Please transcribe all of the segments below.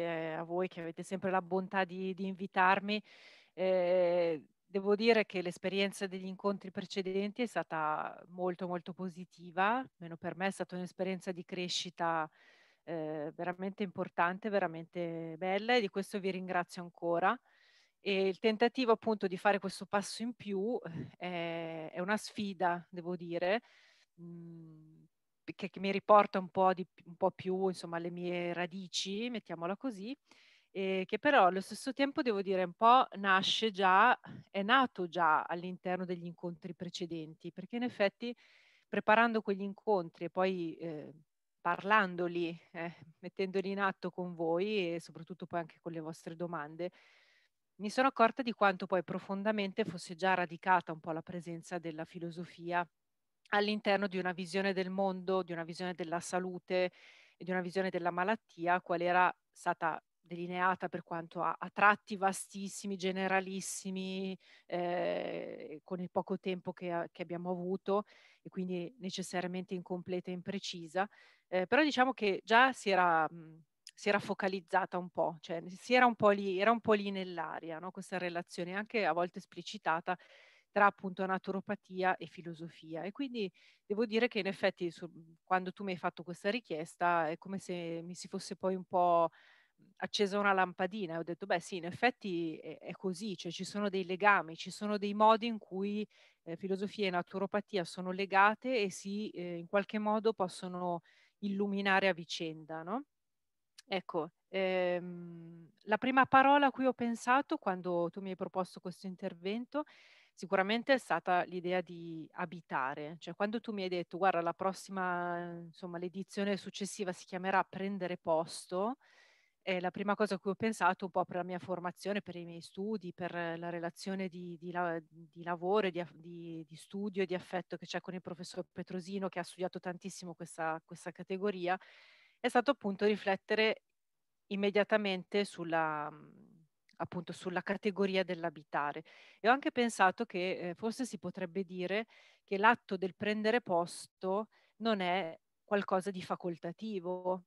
grazie a voi che avete sempre la bontà di, di invitarmi. Eh, devo dire che l'esperienza degli incontri precedenti è stata molto molto positiva, almeno per me è stata un'esperienza di crescita eh, veramente importante, veramente bella e di questo vi ringrazio ancora. E il tentativo appunto di fare questo passo in più è, eh, è una sfida, devo dire, mm, che, che mi riporta un po, di, un po', più insomma, alle mie radici, mettiamola così, e che però allo stesso tempo devo dire un po' nasce già, è nato già all'interno degli incontri precedenti, perché in effetti preparando quegli incontri e poi eh, parlandoli, eh, mettendoli in atto con voi e soprattutto poi anche con le vostre domande, mi sono accorta di quanto poi profondamente fosse già radicata un po' la presenza della filosofia all'interno di una visione del mondo, di una visione della salute e di una visione della malattia, qual era stata delineata per quanto a, a tratti vastissimi, generalissimi, eh, con il poco tempo che, che, abbiamo avuto e quindi necessariamente incompleta e imprecisa, eh, però diciamo che già si era, mh, si era focalizzata un po', cioè si era un po' lì, era un po' lì nell'aria no? questa relazione, anche a volte esplicitata tra appunto naturopatia e filosofia. E quindi devo dire che in effetti su, quando tu mi hai fatto questa richiesta è come se mi si fosse poi un po' mhmm, accesa una lampadina e ho detto beh sì in effetti è, è così, cioè ci sono dei legami, ci sono dei modi in cui eh, filosofia e naturopatia sono legate e si eh, in qualche modo possono illuminare a vicenda, no? Ecco, ehm, la prima parola a cui ho pensato quando tu mi hai proposto questo intervento sicuramente è stata l'idea di abitare, cioè quando tu mi hai detto guarda la prossima, insomma l'edizione successiva si chiamerà Prendere posto, eh, la prima cosa a cui ho pensato un po' per la mia formazione, per i miei studi, per la relazione di, di, di lavoro, di, di, studio e di affetto che c'è con il professor Petrosino che ha studiato tantissimo questa, questa categoria, è stato appunto riflettere immediatamente sulla, mhmm, appunto sulla categoria dell'abitare. E ho anche pensato che eh, forse si potrebbe dire che l'atto del prendere posto non è qualcosa di facoltativo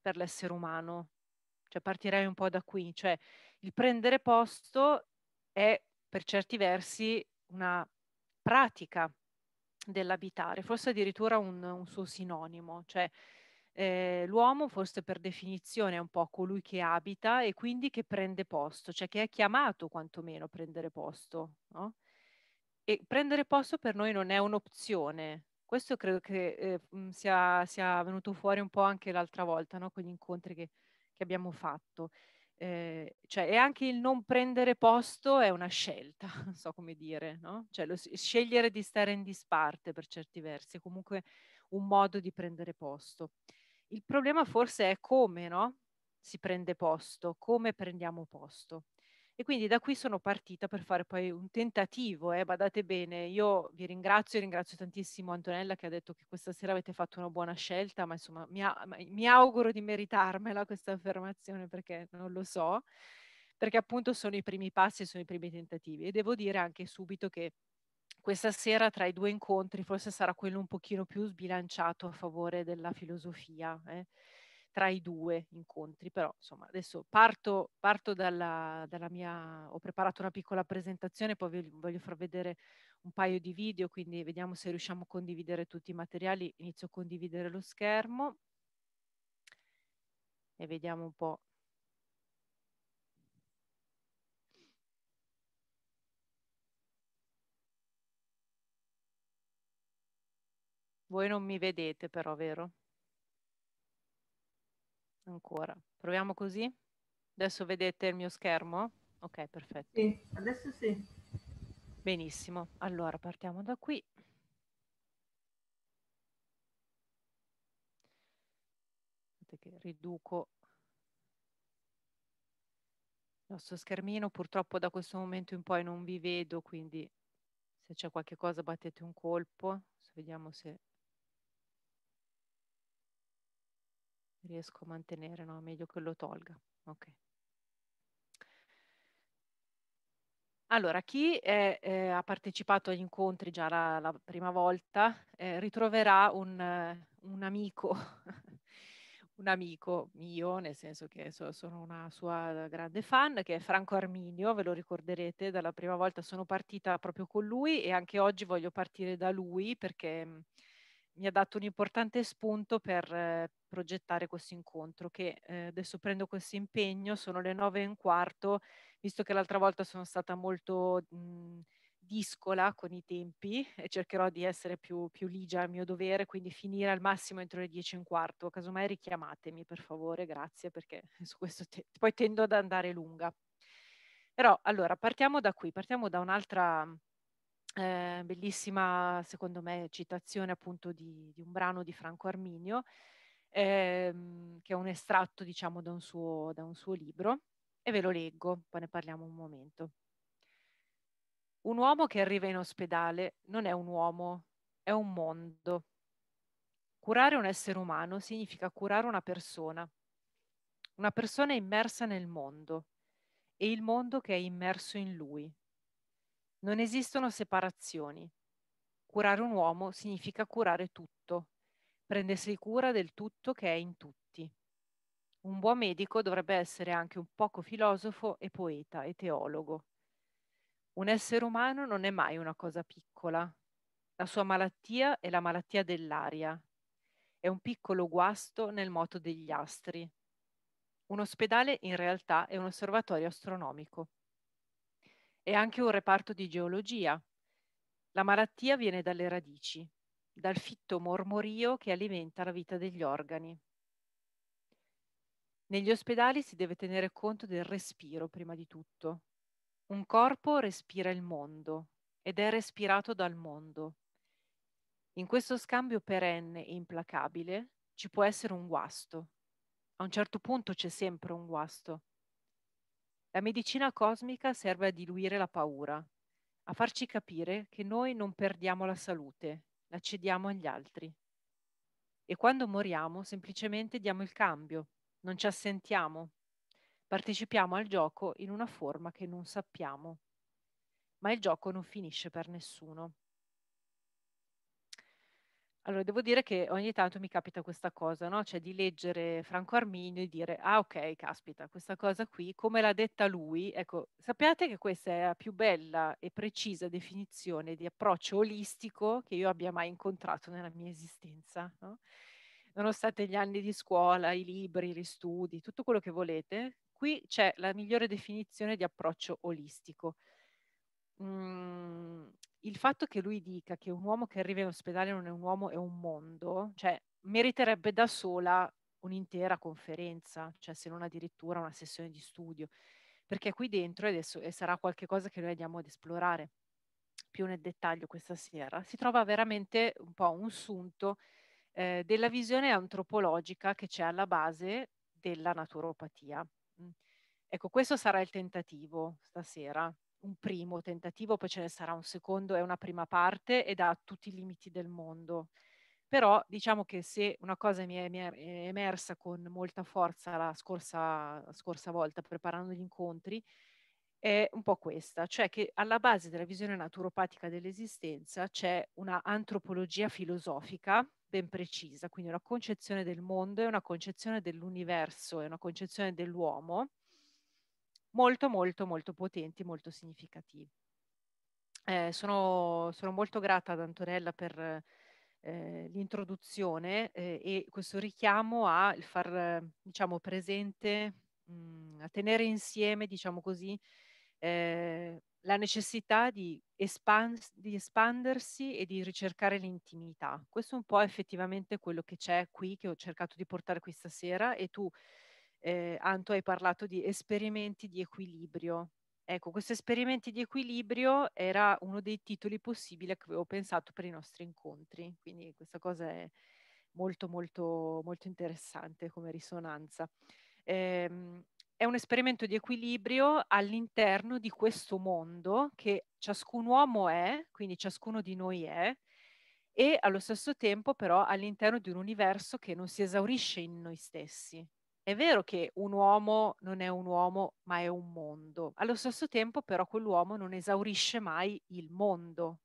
per l'essere umano. Cioè partirei un po' da qui, cioè il prendere posto è per certi versi una pratica dell'abitare, forse addirittura un, un suo sinonimo, cioè eh, l'uomo forse per definizione è un po' colui che abita e quindi che prende posto, cioè che è chiamato quantomeno a prendere posto. No? E prendere posto per noi non è un'opzione. Questo credo che eh, sia, sia, venuto fuori un po' anche l'altra volta no? con gli incontri che, che abbiamo fatto. Eh, cioè, e anche il non prendere posto è una scelta, non so come dire, no? cioè, lo, scegliere di stare in disparte per certi versi è comunque un modo di prendere posto. Il problema forse è come no? si prende posto, come prendiamo posto. E quindi da qui sono partita per fare poi un tentativo, eh, badate bene, io vi ringrazio, e ringrazio tantissimo Antonella che ha detto che questa sera avete fatto una buona scelta, ma insomma mi, mi auguro di meritarmela questa affermazione perché non lo so, perché appunto sono i primi passi, sono i primi tentativi e devo dire anche subito che questa sera tra i due incontri forse sarà quello un pochino più sbilanciato a favore della filosofia, eh? tra i due incontri, però insomma adesso parto, parto dalla, dalla, mia, ho preparato una piccola presentazione, poi vi voglio far vedere un paio di video, quindi vediamo se riusciamo a condividere tutti i materiali, inizio a condividere lo schermo e vediamo un po' Voi non mi vedete però, vero? Ancora. Proviamo così? Adesso vedete il mio schermo? Ok, perfetto. Sì, adesso sì. Benissimo. Allora, partiamo da qui. che riduco il nostro schermino. Purtroppo da questo momento in poi non vi vedo, quindi se c'è qualche cosa battete un colpo. Adesso vediamo se riesco a mantenere, no? Meglio che lo tolga. Ok. Allora, chi è, eh, ha partecipato agli incontri già la, la prima volta eh, ritroverà un, un amico, un amico mio, nel senso che so, sono una sua grande fan, che è Franco Arminio, ve lo ricorderete, dalla prima volta sono partita proprio con lui e anche oggi voglio partire da lui perché mi ha dato un importante spunto per eh, progettare questo incontro che eh, adesso prendo questo impegno, sono le nove e un quarto, visto che l'altra volta sono stata molto mh, mhmm, discola con i tempi e cercherò di essere più, più ligia al mio dovere, quindi finire al massimo entro le dieci e un quarto, casomai richiamatemi per favore, grazie perché su questo te- poi tendo ad andare lunga. Però allora partiamo da qui, partiamo da un'altra eh, bellissima, secondo me, citazione appunto di, di un brano di Franco Arminio, ehm, che è un estratto, diciamo, da un, suo, da un suo libro, e ve lo leggo, poi ne parliamo un momento. Un uomo che arriva in ospedale non è un uomo, è un mondo. Curare un essere umano significa curare una persona, una persona immersa nel mondo e il mondo che è immerso in lui. Non esistono separazioni. Curare un uomo significa curare tutto, prendersi cura del tutto che è in tutti. Un buon medico dovrebbe essere anche un poco filosofo e poeta e teologo. Un essere umano non è mai una cosa piccola. La sua malattia è la malattia dell'aria. È un piccolo guasto nel moto degli astri. Un ospedale in realtà è un osservatorio astronomico e anche un reparto di geologia. La malattia viene dalle radici, dal fitto mormorio che alimenta la vita degli organi. Negli ospedali si deve tenere conto del respiro prima di tutto. Un corpo respira il mondo ed è respirato dal mondo. In questo scambio perenne e implacabile ci può essere un guasto. A un certo punto c'è sempre un guasto la medicina cosmica serve a diluire la paura, a farci capire che noi non perdiamo la salute, la cediamo agli altri. E quando moriamo semplicemente diamo il cambio, non ci assentiamo, partecipiamo al gioco in una forma che non sappiamo. Ma il gioco non finisce per nessuno. Allora, devo dire che ogni tanto mi capita questa cosa, no? Cioè di leggere Franco Arminio e dire, ah ok, caspita, questa cosa qui, come l'ha detta lui, ecco, sappiate che questa è la più bella e precisa definizione di approccio olistico che io abbia mai incontrato nella mia esistenza, no? Nonostante gli anni di scuola, i libri, gli studi, tutto quello che volete, qui c'è la migliore definizione di approccio olistico. Mm, il fatto che lui dica che un uomo che arriva in ospedale non è un uomo, è un mondo, cioè meriterebbe da sola un'intera conferenza, cioè se non addirittura una sessione di studio, perché qui dentro, adesso, e sarà qualcosa che noi andiamo ad esplorare più nel dettaglio questa sera, si trova veramente un po' un sunto eh, della visione antropologica che c'è alla base della naturopatia. Mm. Ecco, questo sarà il tentativo stasera, un primo tentativo, poi ce ne sarà un secondo e una prima parte ed ha tutti i limiti del mondo. Però diciamo che se una cosa mi è, mi è emersa con molta forza la scorsa, la scorsa volta preparando gli incontri è un po' questa, cioè che alla base della visione naturopatica dell'esistenza c'è una antropologia filosofica ben precisa, quindi una concezione del mondo e una concezione dell'universo e una concezione dell'uomo molto molto molto potenti, molto significativi. Eh, sono, sono, molto grata ad Antonella per eh, l'introduzione eh, e questo richiamo a far diciamo, presente, mh, mm, a tenere insieme, diciamo così, eh, la necessità di, espans- di, espandersi e di ricercare l'intimità. Questo è un po' effettivamente quello che c'è qui, che ho cercato di portare qui stasera e tu eh, Anto hai parlato di esperimenti di equilibrio. Ecco, questo esperimenti di equilibrio era uno dei titoli possibili che avevo pensato per i nostri incontri, quindi questa cosa è molto molto molto interessante come risonanza. Eh, è un esperimento di equilibrio all'interno di questo mondo che ciascun uomo è, quindi ciascuno di noi è, e allo stesso tempo però all'interno di un universo che non si esaurisce in noi stessi, è vero che un uomo non è un uomo, ma è un mondo. Allo stesso tempo, però, quell'uomo non esaurisce mai il mondo.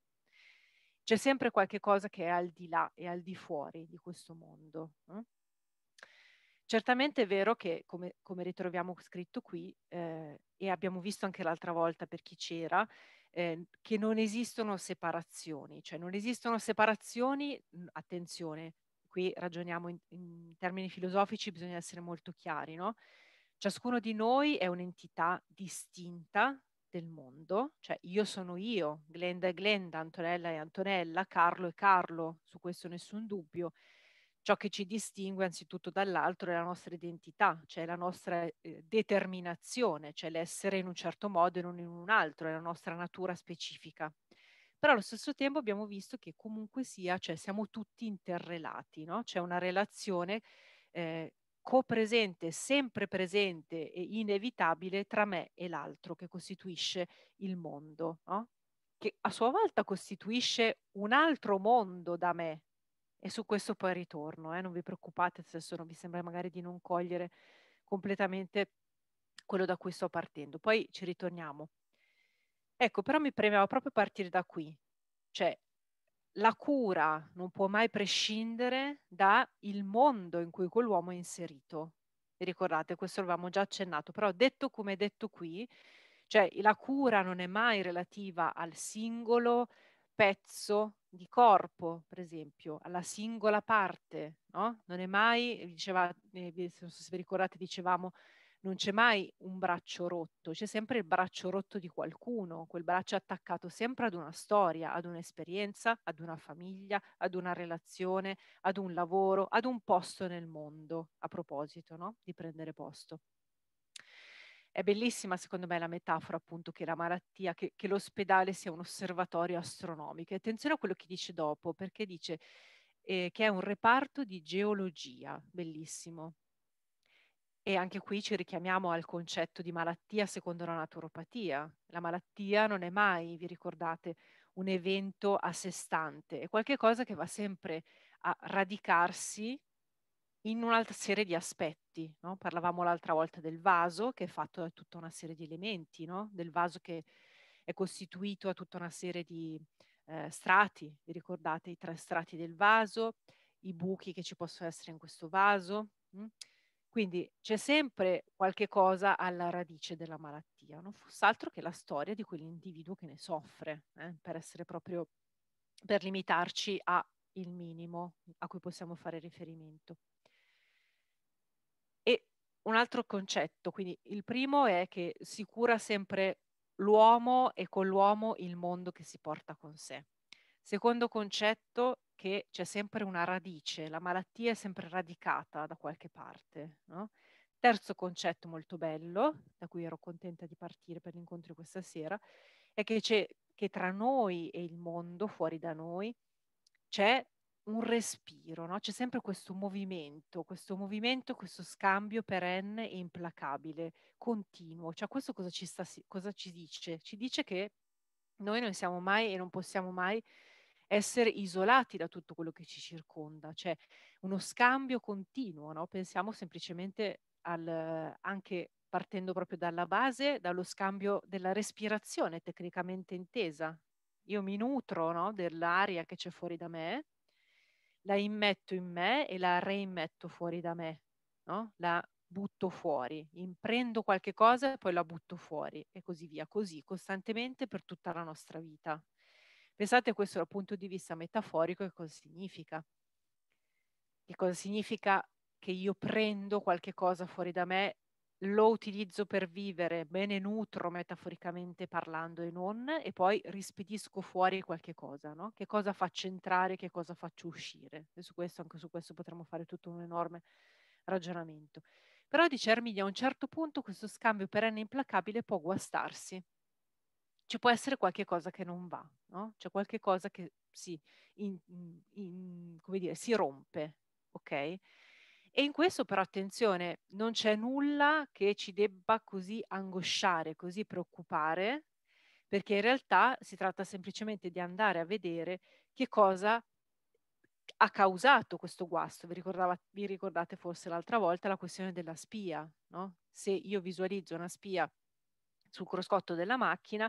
C'è sempre qualche cosa che è al di là e al di fuori di questo mondo. Eh? Certamente è vero che, come, come ritroviamo scritto qui, eh, e abbiamo visto anche l'altra volta per chi c'era, eh, che non esistono separazioni, cioè non esistono separazioni, mm, attenzione, qui ragioniamo in, in termini filosofici, bisogna essere molto chiari, no? Ciascuno di noi è un'entità distinta del mondo, cioè io sono io, Glenda è Glenda, Antonella è Antonella, Carlo è Carlo, su questo nessun dubbio. Ciò che ci distingue anzitutto dall'altro è la nostra identità, cioè la nostra eh, determinazione, cioè l'essere in un certo modo e non in un altro, è la nostra natura specifica però allo stesso tempo abbiamo visto che comunque sia, cioè siamo tutti interrelati, no? c'è una relazione eh, copresente, sempre presente e inevitabile tra me e l'altro che costituisce il mondo, no? che a sua volta costituisce un altro mondo da me. E su questo poi ritorno, eh? non vi preoccupate se adesso non vi sembra magari di non cogliere completamente quello da cui sto partendo. Poi ci ritorniamo. Ecco, però mi premeva proprio partire da qui, cioè la cura non può mai prescindere dal mondo in cui quell'uomo è inserito. Vi ricordate, questo l'avevamo già accennato, però detto come detto qui, cioè la cura non è mai relativa al singolo pezzo di corpo, per esempio, alla singola parte, no? Non è mai, diceva, eh, se vi ricordate, dicevamo, non c'è mai un braccio rotto, c'è sempre il braccio rotto di qualcuno, quel braccio attaccato sempre ad una storia, ad un'esperienza, ad una famiglia, ad una relazione, ad un lavoro, ad un posto nel mondo, a proposito no? di prendere posto. È bellissima secondo me la metafora appunto che la malattia, che, che l'ospedale sia un osservatorio astronomico. Attenzione a quello che dice dopo, perché dice eh, che è un reparto di geologia, bellissimo. E anche qui ci richiamiamo al concetto di malattia secondo la naturopatia. La malattia non è mai, vi ricordate, un evento a sé stante, è qualcosa che va sempre a radicarsi in un'altra serie di aspetti. No? Parlavamo l'altra volta del vaso, che è fatto da tutta una serie di elementi, no? del vaso che è costituito da tutta una serie di eh, strati, vi ricordate i tre strati del vaso, i buchi che ci possono essere in questo vaso. Mh? Mm? Quindi c'è sempre qualche cosa alla radice della malattia, non fosse altro che la storia di quell'individuo che ne soffre, eh, per essere proprio, per limitarci al minimo a cui possiamo fare riferimento. E un altro concetto, quindi il primo è che si cura sempre l'uomo e con l'uomo il mondo che si porta con sé. Secondo concetto che c'è sempre una radice, la malattia è sempre radicata da qualche parte. No? Terzo concetto molto bello, da cui ero contenta di partire per l'incontro questa sera, è che, che tra noi e il mondo, fuori da noi, c'è un respiro, no? c'è sempre questo movimento, questo movimento, questo scambio perenne e implacabile, continuo. Cioè questo cosa ci, sta, cosa ci dice? Ci dice che noi non siamo mai e non possiamo mai essere isolati da tutto quello che ci circonda, cioè uno scambio continuo, no? pensiamo semplicemente al, anche partendo proprio dalla base, dallo scambio della respirazione tecnicamente intesa. Io mi nutro no? dell'aria che c'è fuori da me, la immetto in me e la reimmetto fuori da me, no? la butto fuori, imprendo qualche cosa e poi la butto fuori e così via, così costantemente per tutta la nostra vita. Pensate questo dal punto di vista metaforico che cosa significa. Che cosa significa che io prendo qualche cosa fuori da me, lo utilizzo per vivere, me ne nutro metaforicamente parlando e non, e poi rispedisco fuori qualche cosa, no? Che cosa faccio entrare, che cosa faccio uscire. E su questo, anche su questo potremmo fare tutto un enorme ragionamento. Però dice Erminia, a un certo punto questo scambio perenne e implacabile può guastarsi, ci può essere qualche cosa che non va, no? c'è qualche cosa che si, in, in, dire, si rompe, ok? E in questo però attenzione, non c'è nulla che ci debba così angosciare, così preoccupare, perché in realtà si tratta semplicemente di andare a vedere che cosa ha causato questo guasto. Vi, vi ricordate forse l'altra volta la questione della spia, no? Se io visualizzo una spia sul cruscotto della macchina,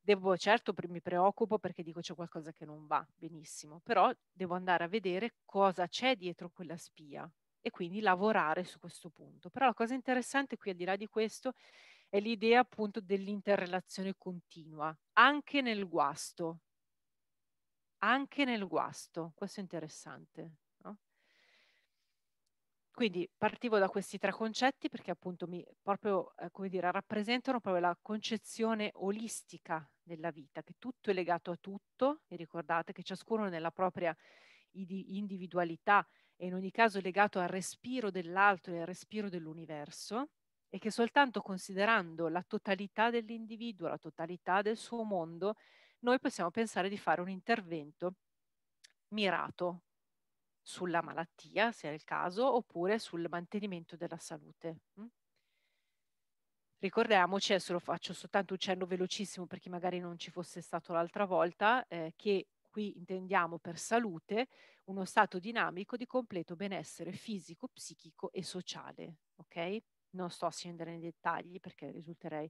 devo, certo mi preoccupo perché dico c'è qualcosa che non va benissimo, però devo andare a vedere cosa c'è dietro quella spia e quindi lavorare su questo punto. Però la cosa interessante qui al di là di questo è l'idea appunto dell'interrelazione continua, anche nel guasto. Anche nel guasto, questo è interessante. Quindi partivo da questi tre concetti perché appunto mi proprio, eh, come dire, rappresentano proprio la concezione olistica della vita, che tutto è legato a tutto, e ricordate che ciascuno nella propria individualità è in ogni caso legato al respiro dell'altro e al respiro dell'universo, e che soltanto considerando la totalità dell'individuo, la totalità del suo mondo, noi possiamo pensare di fare un intervento mirato, sulla malattia, se è il caso, oppure sul mantenimento della salute. Mm? Ricordiamoci, adesso lo faccio soltanto un cenno velocissimo per chi magari non ci fosse stato l'altra volta, eh, che qui intendiamo per salute uno stato dinamico di completo benessere fisico, psichico e sociale. Ok? Non sto a scendere nei dettagli perché risulterei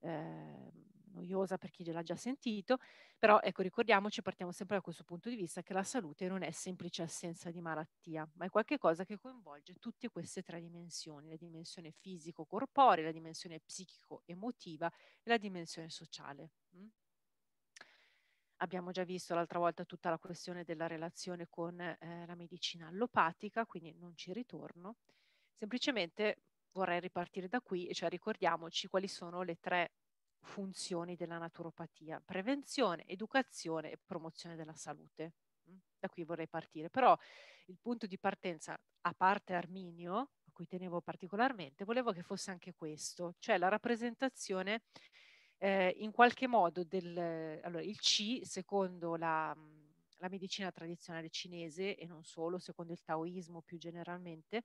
eh, noiosa per chi l'ha già sentito, però ecco ricordiamoci, partiamo sempre da questo punto di vista, che la salute non è semplice assenza di malattia, ma è qualcosa che coinvolge tutte queste tre dimensioni, la dimensione fisico-corporea, la dimensione psichico-emotiva e la dimensione sociale. Mm? Abbiamo già visto l'altra volta tutta la questione della relazione con eh, la medicina allopatica, quindi non ci ritorno. Semplicemente vorrei ripartire da qui, cioè ricordiamoci quali sono le tre funzioni della naturopatia, prevenzione, educazione e promozione della salute. Mm, da qui vorrei partire, però il punto di partenza, a parte Arminio, a cui tenevo particolarmente, volevo che fosse anche questo, cioè la rappresentazione eh, in qualche modo del... Allora, il Qi, secondo la, mm, la medicina tradizionale cinese e non solo, secondo il taoismo più generalmente,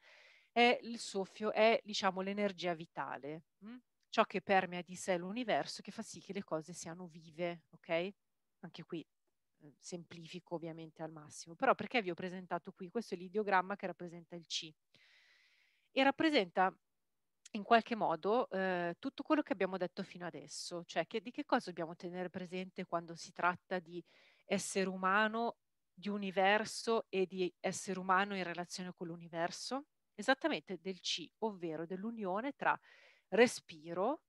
è il soffio, è diciamo l'energia vitale. Mh? Mm? ciò che permea di sé l'universo che fa sì che le cose siano vive, ok? Anche qui eh, semplifico ovviamente al massimo, però perché vi ho presentato qui? Questo è l'ideogramma che rappresenta il C e rappresenta in qualche modo eh, tutto quello che abbiamo detto fino adesso, cioè che, di che cosa dobbiamo tenere presente quando si tratta di essere umano, di universo e di essere umano in relazione con l'universo? Esattamente del C, ovvero dell'unione tra respiro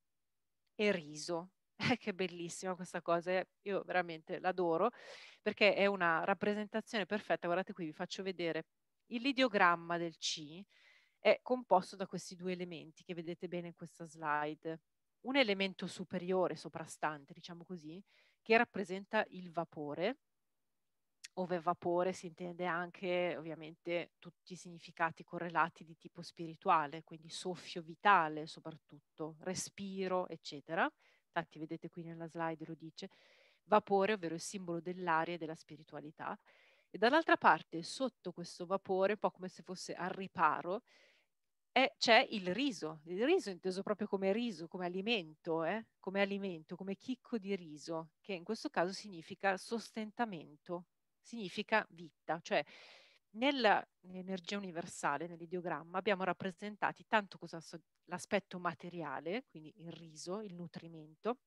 e riso. Eh, che bellissima questa cosa, eh, io veramente l'adoro perché è una rappresentazione perfetta. Guardate qui, vi faccio vedere l'ideogramma del C è composto da questi due elementi che vedete bene in questa slide. Un elemento superiore, soprastante, diciamo così, che rappresenta il vapore, ove vapore si intende anche ovviamente tutti i significati correlati di tipo spirituale, quindi soffio vitale soprattutto, respiro, eccetera. Infatti vedete qui nella slide lo dice, vapore, ovvero il simbolo dell'aria e della spiritualità. E dall'altra parte, sotto questo vapore, un po' come se fosse al riparo, è, c'è il riso, il riso inteso proprio come riso, come alimento, eh? come alimento, come chicco di riso, che in questo caso significa sostentamento, significa vita, cioè nell'energia universale, nell'ideogramma, abbiamo rappresentati tanto l'aspetto materiale, quindi il riso, il nutrimento,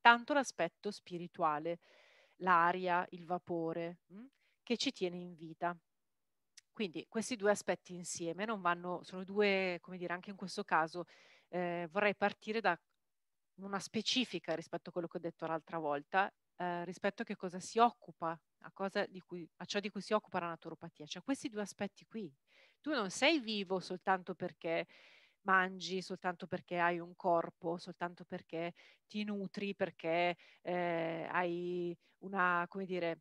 tanto l'aspetto spirituale, l'aria, il vapore, mm, che ci tiene in vita. Quindi questi due aspetti insieme non vanno, sono due, come dire, anche in questo caso eh, vorrei partire da una specifica rispetto a quello che ho detto l'altra volta, eh, rispetto a che cosa si occupa a, cui, a ciò di cui si occupa la naturopatia. Cioè questi due aspetti qui. Tu non sei vivo soltanto perché mangi soltanto perché hai un corpo, soltanto perché ti nutri, perché eh, hai una, come dire,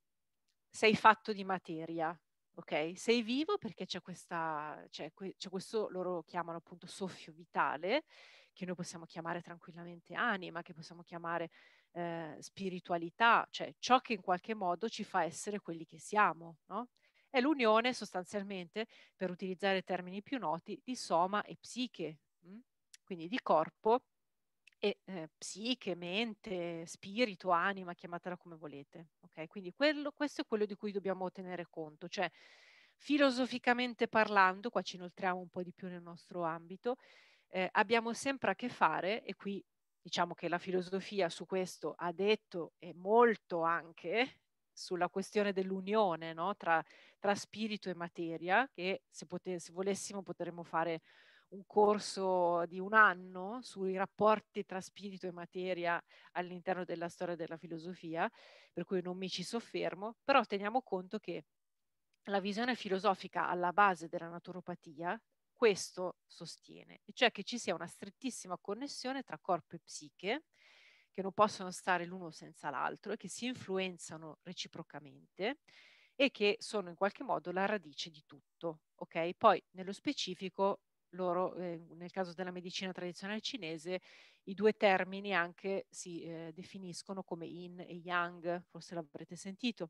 sei fatto di materia, ok? Sei vivo perché c'è, questa, c'è, c'è questo, loro chiamano appunto soffio vitale, che noi possiamo chiamare tranquillamente anima, che possiamo chiamare eh, spiritualità, cioè ciò che in qualche modo ci fa essere quelli che siamo, no? È l'unione sostanzialmente, per utilizzare termini più noti, di soma e psiche, mh? Mm? quindi di corpo e eh, psiche, mente, spirito, anima, chiamatela come volete. Okay? Quindi quello, questo è quello di cui dobbiamo tenere conto, cioè filosoficamente parlando, qua ci inoltriamo un po' di più nel nostro ambito, eh, abbiamo sempre a che fare, e qui diciamo che la filosofia su questo ha detto e molto anche sulla questione dell'unione no? tra, tra, spirito e materia, che se, pote- se volessimo potremmo fare un corso di un anno sui rapporti tra spirito e materia all'interno della storia della filosofia, per cui non mi ci soffermo, però teniamo conto che la visione filosofica alla base della naturopatia questo sostiene, cioè che ci sia una strettissima connessione tra corpo e psiche, che non possono stare l'uno senza l'altro e che si influenzano reciprocamente e che sono in qualche modo la radice di tutto. Okay? Poi nello specifico, loro, eh, nel caso della medicina tradizionale cinese, i due termini anche si eh, definiscono come yin e yang, forse l'avrete sentito,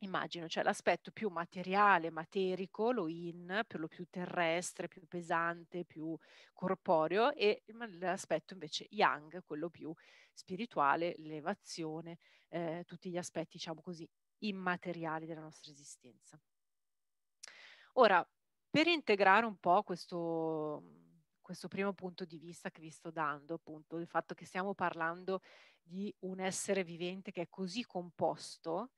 immagino, cioè l'aspetto più materiale, materico, lo in, per lo più terrestre, più pesante, più corporeo, e l'aspetto invece yang, quello più spirituale, l'elevazione, eh, tutti gli aspetti, diciamo così, immateriali della nostra esistenza. Ora, per integrare un po' questo, questo primo punto di vista che vi sto dando, appunto, il fatto che stiamo parlando di un essere vivente che è così composto,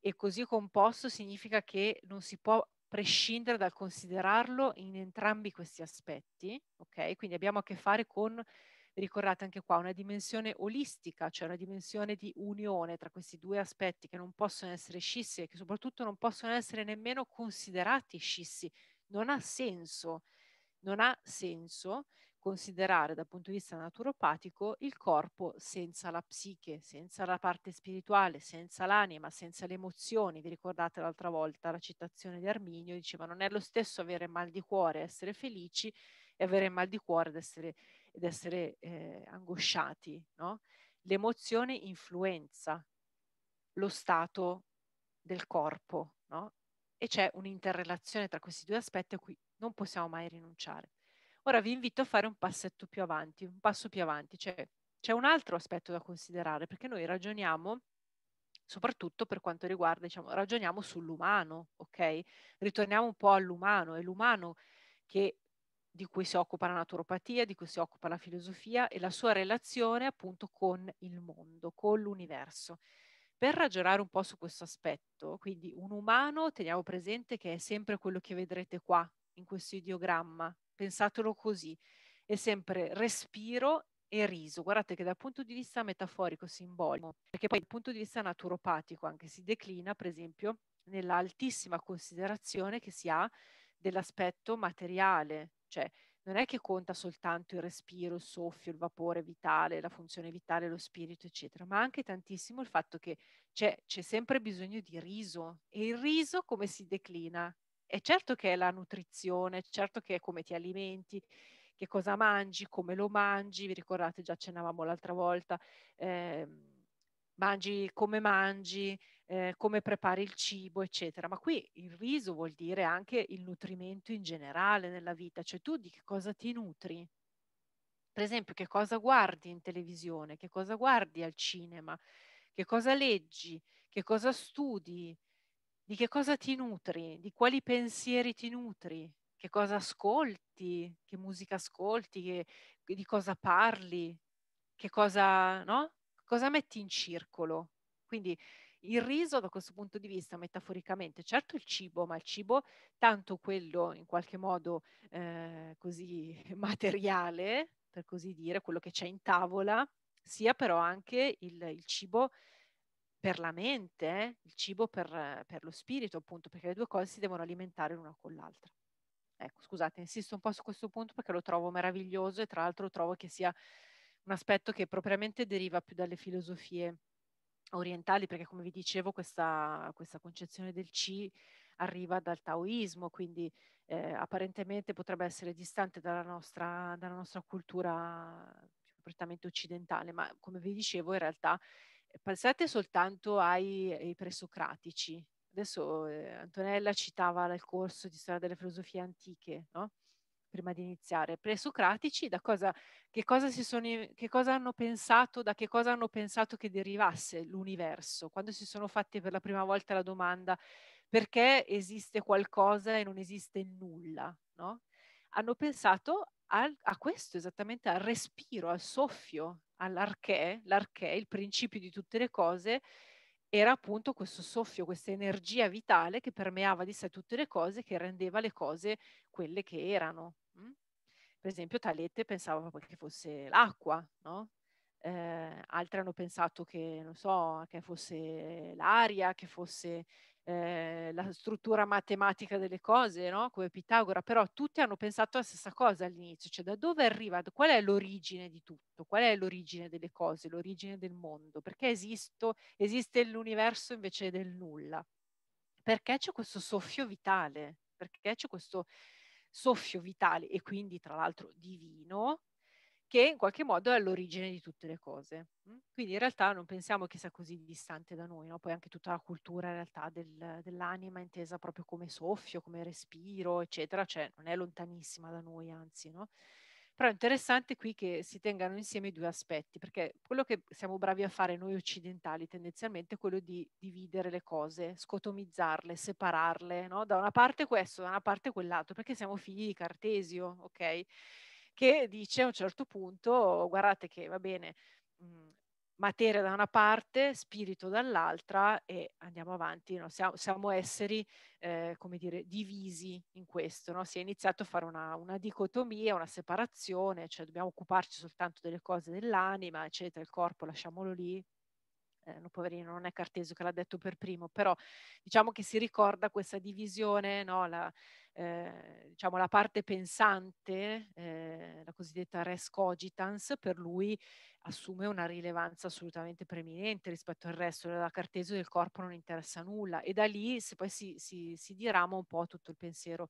e così composto significa che non si può prescindere dal considerarlo in entrambi questi aspetti, ok? Quindi abbiamo a che fare con, ricordate anche qua, una dimensione olistica, cioè una dimensione di unione tra questi due aspetti che non possono essere scissi e che soprattutto non possono essere nemmeno considerati scissi. Non ha senso, non ha senso considerare dal punto di vista naturopatico il corpo senza la psiche, senza la parte spirituale, senza l'anima, senza le emozioni. Vi ricordate l'altra volta la citazione di Arminio, diceva non è lo stesso avere mal di cuore, e essere felici e avere mal di cuore ed essere, ed essere eh, angosciati. No? L'emozione influenza lo stato del corpo no? e c'è un'interrelazione tra questi due aspetti a cui non possiamo mai rinunciare. Ora vi invito a fare un passetto più avanti, un passo più avanti, cioè c'è un altro aspetto da considerare perché noi ragioniamo soprattutto per quanto riguarda, diciamo, ragioniamo sull'umano, ok? Ritorniamo un po' all'umano, è l'umano che, di cui si occupa la naturopatia, di cui si occupa la filosofia e la sua relazione appunto con il mondo, con l'universo. Per ragionare un po' su questo aspetto, quindi un umano, teniamo presente che è sempre quello che vedrete qua, in questo ideogramma, pensatelo così, è sempre respiro e riso. Guardate che dal punto di vista metaforico, simbolico, perché poi dal punto di vista naturopatico anche si declina, per esempio, nell'altissima considerazione che si ha dell'aspetto materiale, cioè non è che conta soltanto il respiro, il soffio, il vapore vitale, la funzione vitale, lo spirito, eccetera, ma anche tantissimo il fatto che c'è, c'è sempre bisogno di riso e il riso come si declina? è certo che è la nutrizione, certo che è come ti alimenti, che cosa mangi, come lo mangi, vi ricordate già accennavamo l'altra volta, eh, mangi come mangi, eh, come prepari il cibo, eccetera. Ma qui il riso vuol dire anche il nutrimento in generale nella vita, cioè tu di che cosa ti nutri? Per esempio, che cosa guardi in televisione, che cosa guardi al cinema, che cosa leggi, che cosa studi, di che cosa ti nutri, di quali pensieri ti nutri, che cosa ascolti, che musica ascolti, che, di cosa parli, che cosa, no? cosa metti in circolo. Quindi il riso da questo punto di vista, metaforicamente, certo il cibo, ma il cibo, tanto quello in qualche modo eh, così materiale, per così dire, quello che c'è in tavola, sia però anche il, il cibo per la mente, il cibo per, per lo spirito, appunto, perché le due cose si devono alimentare l'una con l'altra. Ecco, scusate, insisto un po' su questo punto perché lo trovo meraviglioso e tra l'altro trovo che sia un aspetto che propriamente deriva più dalle filosofie orientali, perché come vi dicevo questa, questa concezione del ci arriva dal taoismo, quindi eh, apparentemente potrebbe essere distante dalla nostra, dalla nostra cultura prettamente occidentale, ma come vi dicevo in realtà Pensate soltanto ai, ai presocratici. Adesso eh, Antonella citava il corso di storia delle filosofie antiche, no? prima di iniziare. Presocratici, da cosa, che, cosa si sono, che cosa hanno pensato, da che cosa hanno pensato che derivasse l'universo? Quando si sono fatti per la prima volta la domanda perché esiste qualcosa e non esiste nulla, no? Hanno pensato al, a questo esattamente, al respiro, al soffio all'archè, l'archè, il principio di tutte le cose, era appunto questo soffio, questa energia vitale che permeava di sé tutte le cose, che rendeva le cose quelle che erano. Mm? Per esempio Talete pensava che fosse l'acqua, no? eh, altri hanno pensato che, so, che fosse l'aria, che fosse eh, la struttura matematica delle cose, no? come Pitagora, però tutti hanno pensato la stessa cosa all'inizio, cioè da dove arriva, qual è l'origine di tutto, qual è l'origine delle cose, l'origine del mondo, perché esisto, esiste l'universo invece del nulla, perché c'è questo soffio vitale, perché c'è questo soffio vitale e quindi tra l'altro divino che in qualche modo è all'origine di tutte le cose. Mm? Quindi in realtà non pensiamo che sia così distante da noi, no? poi anche tutta la cultura in realtà del, dell'anima intesa proprio come soffio, come respiro, eccetera, cioè non è lontanissima da noi, anzi, no? Però è interessante qui che si tengano insieme i due aspetti, perché quello che siamo bravi a fare noi occidentali tendenzialmente è quello di dividere le cose, scotomizzarle, separarle, no? da una parte questo, da una parte quell'altro, perché siamo figli di Cartesio, ok? che dice a un certo punto, guardate che va bene, mhmm, materia da una parte, spirito dall'altra e andiamo avanti, no? siamo, siamo, esseri, eh, come dire, divisi in questo, no? si è iniziato a fare una, una, dicotomia, una separazione, cioè dobbiamo occuparci soltanto delle cose dell'anima, eccetera, il corpo lasciamolo lì, eh, no, poverino, non è Cartesio che l'ha detto per primo, però diciamo che si ricorda questa divisione, no? La, eh, diciamo, la parte pensante, eh, la cosiddetta res cogitans, per lui assume una rilevanza assolutamente preminente rispetto al resto. La Cartesio del corpo non interessa nulla e da lì se poi si, si, si dirama un po' tutto il pensiero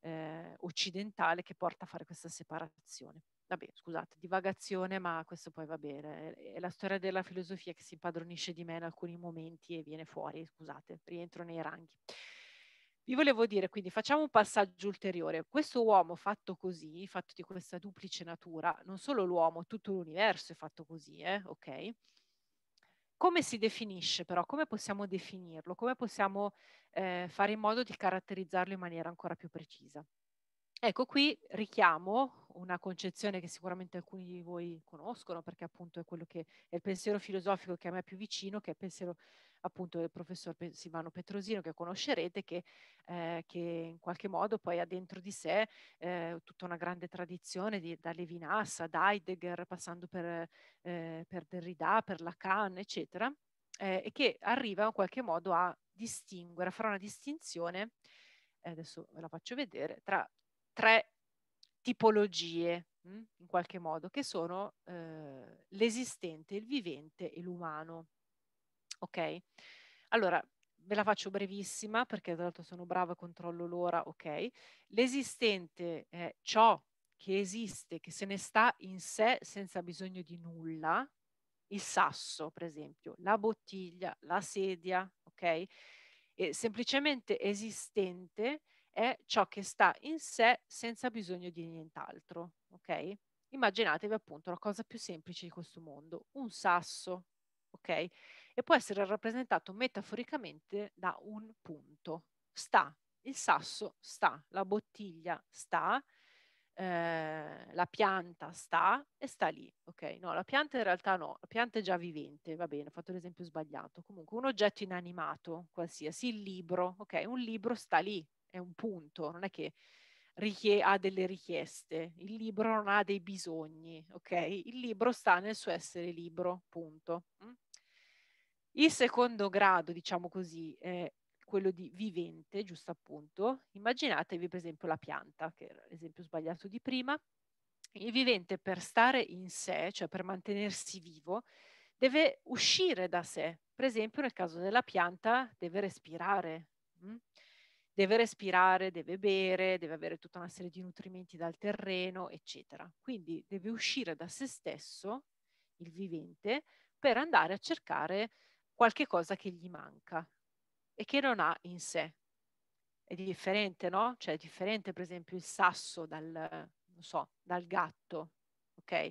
eh, occidentale che porta a fare questa separazione. Vabbè, scusate, divagazione, ma questo poi va bene. È, è la storia della filosofia che si impadronisce di me in alcuni momenti e viene fuori, scusate, rientro nei ranghi. Vi volevo dire, quindi facciamo un passaggio ulteriore. Questo uomo fatto così, fatto di questa duplice natura, non solo l'uomo, tutto l'universo è fatto così, eh? ok? Come si definisce però? Come possiamo definirlo? Come possiamo eh, fare in modo di caratterizzarlo in maniera ancora più precisa? Ecco qui richiamo una concezione che sicuramente alcuni di voi conoscono perché appunto è quello che è il pensiero filosofico che a me è più vicino, che è il pensiero appunto del professor Silvano Petrosino che conoscerete, che, eh, che in qualche modo poi ha dentro di sé eh, tutta una grande tradizione di, da Levinas ad Heidegger, passando per, eh, per Derrida, per Lacan, eccetera, eh, e che arriva in qualche modo a distinguere, a fare una distinzione adesso ve la faccio vedere, tra tre tipologie, mm, in qualche modo, che sono eh, l'esistente, il vivente e l'umano. Ok? Allora, ve la faccio brevissima perché tra l'altro sono brava, e controllo l'ora, ok? L'esistente è ciò che esiste, che se ne sta in sé senza bisogno di nulla, il sasso per esempio, la bottiglia, la sedia, ok? È semplicemente esistente è ciò che sta in sé senza bisogno di nient'altro, ok? Immaginatevi appunto la cosa più semplice di questo mondo, un sasso, ok? E può essere rappresentato metaforicamente da un punto. Sta, il sasso sta, la bottiglia sta, eh, la pianta sta e sta lì, ok? No, la pianta in realtà no, la pianta è già vivente, va bene, ho fatto l'esempio sbagliato. Comunque un oggetto inanimato, qualsiasi, il libro, ok? Un libro sta lì, è un punto, non è che richie- ha delle richieste, il libro non ha dei bisogni, ok? Il libro sta nel suo essere libro, punto. Mm? Il secondo grado, diciamo così, è quello di vivente, giusto appunto. Immaginatevi per esempio la pianta, che era l'esempio sbagliato di prima. Il vivente per stare in sé, cioè per mantenersi vivo, deve uscire da sé. Per esempio nel caso della pianta deve respirare. Mh? Mm? deve respirare, deve bere, deve avere tutta una serie di nutrimenti dal terreno, eccetera. Quindi deve uscire da se stesso, il vivente, per andare a cercare qualche cosa che gli manca e che non ha in sé. È differente, no? Cioè è differente per esempio il sasso dal, so, dal gatto, ok?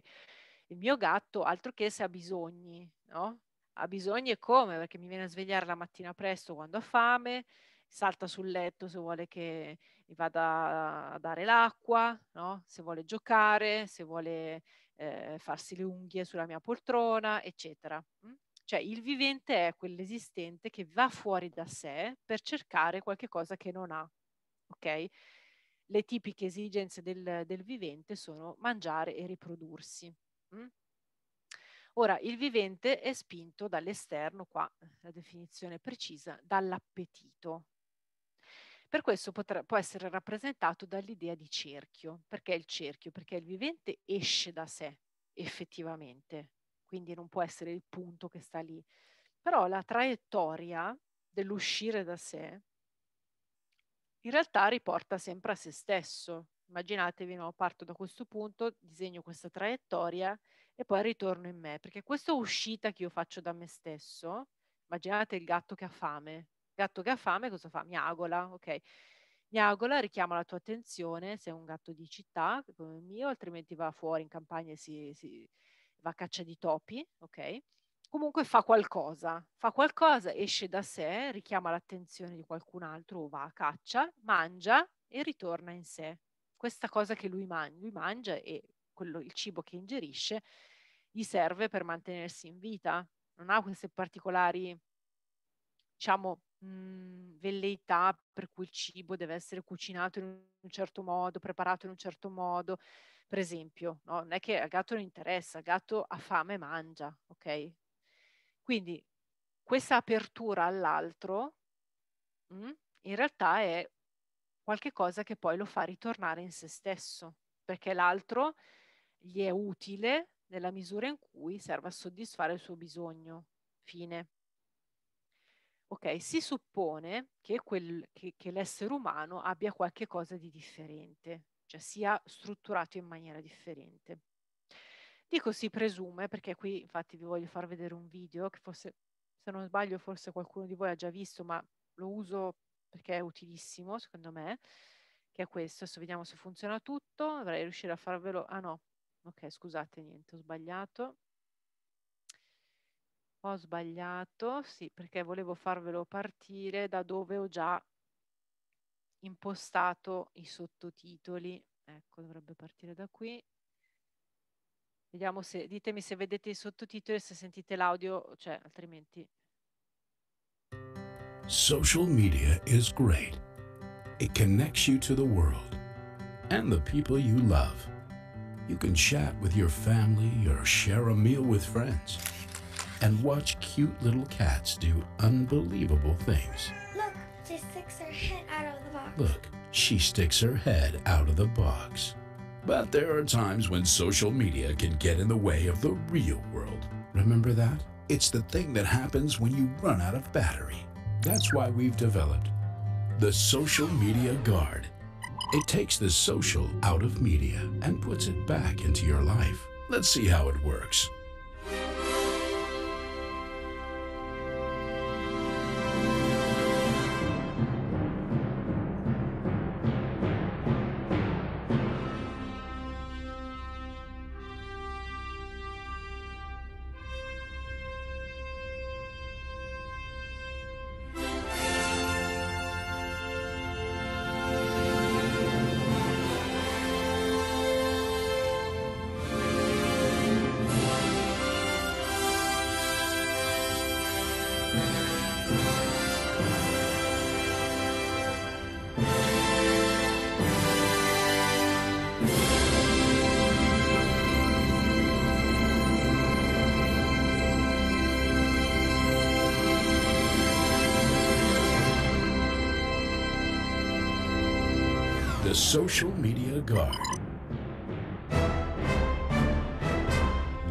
Il mio gatto, altro che se ha bisogni, no? Ha bisogni e come? Perché mi viene a svegliare la mattina presto quando ha fame, salta sul letto se vuole che vada a dare l'acqua, no? se vuole giocare, se vuole eh, farsi le unghie sulla mia poltrona, eccetera. Mm? Cioè il vivente è quell'esistente che va fuori da sé per cercare qualche cosa che non ha. Ok? Le tipiche esigenze del, del vivente sono mangiare e riprodursi. Mm? Ora, il vivente è spinto dall'esterno, qua la definizione precisa, dall'appetito, per questo potrà, può essere rappresentato dall'idea di cerchio. Perché il cerchio? Perché il vivente esce da sé effettivamente, quindi non può essere il punto che sta lì. Però la traiettoria dell'uscire da sé in realtà riporta sempre a se stesso. Immaginatevi, no, parto da questo punto, disegno questa traiettoria e poi ritorno in me, perché questa uscita che io faccio da me stesso, immaginate il gatto che ha fame, Gatto che ha fame cosa fa? Miagola, ok? Miagola richiama la tua attenzione se è un gatto di città come il mio, altrimenti va fuori in campagna e si, si va a caccia di topi, ok? Comunque fa qualcosa, fa qualcosa, esce da sé, richiama l'attenzione di qualcun altro o va a caccia, mangia e ritorna in sé. Questa cosa che lui, man- lui mangia e quello, il cibo che ingerisce gli serve per mantenersi in vita, non ha queste particolari, diciamo, mh, mhmm, velleità per cui il cibo deve essere cucinato in un certo modo, preparato in un certo modo. Per esempio, no? non è che al gatto non interessa, il gatto ha fame e mangia, ok? Quindi questa apertura all'altro mh, in realtà è qualcosa che poi lo fa ritornare in se stesso, perché l'altro gli è utile nella misura in cui serve a soddisfare il suo bisogno. Fine ok, si suppone che, quel, che, che l'essere umano abbia qualche cosa di differente, cioè sia strutturato in maniera differente. Dico si presume, perché qui infatti vi voglio far vedere un video che forse, se non sbaglio, forse qualcuno di voi ha già visto, ma lo uso perché è utilissimo, secondo me, che è questo. Adesso vediamo se funziona tutto, dovrei riuscire a farvelo... Ah no, ok, scusate, niente, ho sbagliato. Ho sbagliato, sì, perché volevo farvelo partire da dove ho già impostato i sottotitoli. Ecco, dovrebbe partire da qui. Vediamo se, ditemi se vedete i sottotitoli e se sentite l'audio, cioè altrimenti. Social media is great. It connects you to the world and the people you love. You can chat with your family or share a meal with friends. and watch cute little cats do unbelievable things. Look, she sticks her head out of the box. Look, she sticks her head out of the box. But there are times when social media can get in the way of the real world. Remember that? It's the thing that happens when you run out of battery. That's why we've developed the Social Media Guard. It takes the social out of media and puts it back into your life. Let's see how it works. Social Media Guard.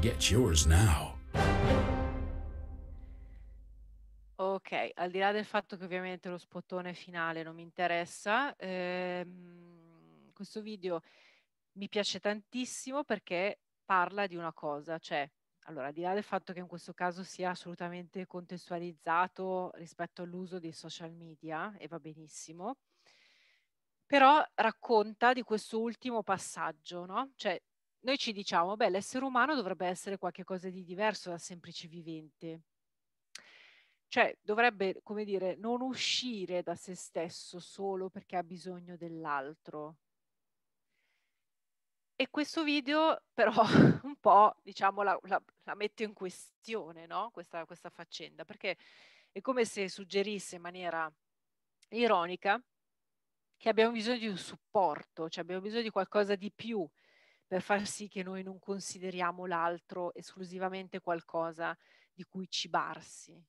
Get yours now. Ok, al di là del fatto che ovviamente lo spottone finale non mi interessa, ehm, questo video mi piace tantissimo perché parla di una cosa, cioè, allora, al di là del fatto che in questo caso sia assolutamente contestualizzato rispetto all'uso dei social media, e va benissimo, però racconta di questo ultimo passaggio, no? Cioè, noi ci diciamo, beh, l'essere umano dovrebbe essere qualcosa di diverso dal semplice vivente. Cioè, dovrebbe, come dire, non uscire da se stesso solo perché ha bisogno dell'altro. E questo video però un po', diciamo, la, la, la mette in questione, no? Questa, questa faccenda, perché è come se suggerisse in maniera ironica che abbiamo bisogno di un supporto, cioè abbiamo bisogno di qualcosa di più per far sì che noi non consideriamo l'altro esclusivamente qualcosa di cui cibarsi.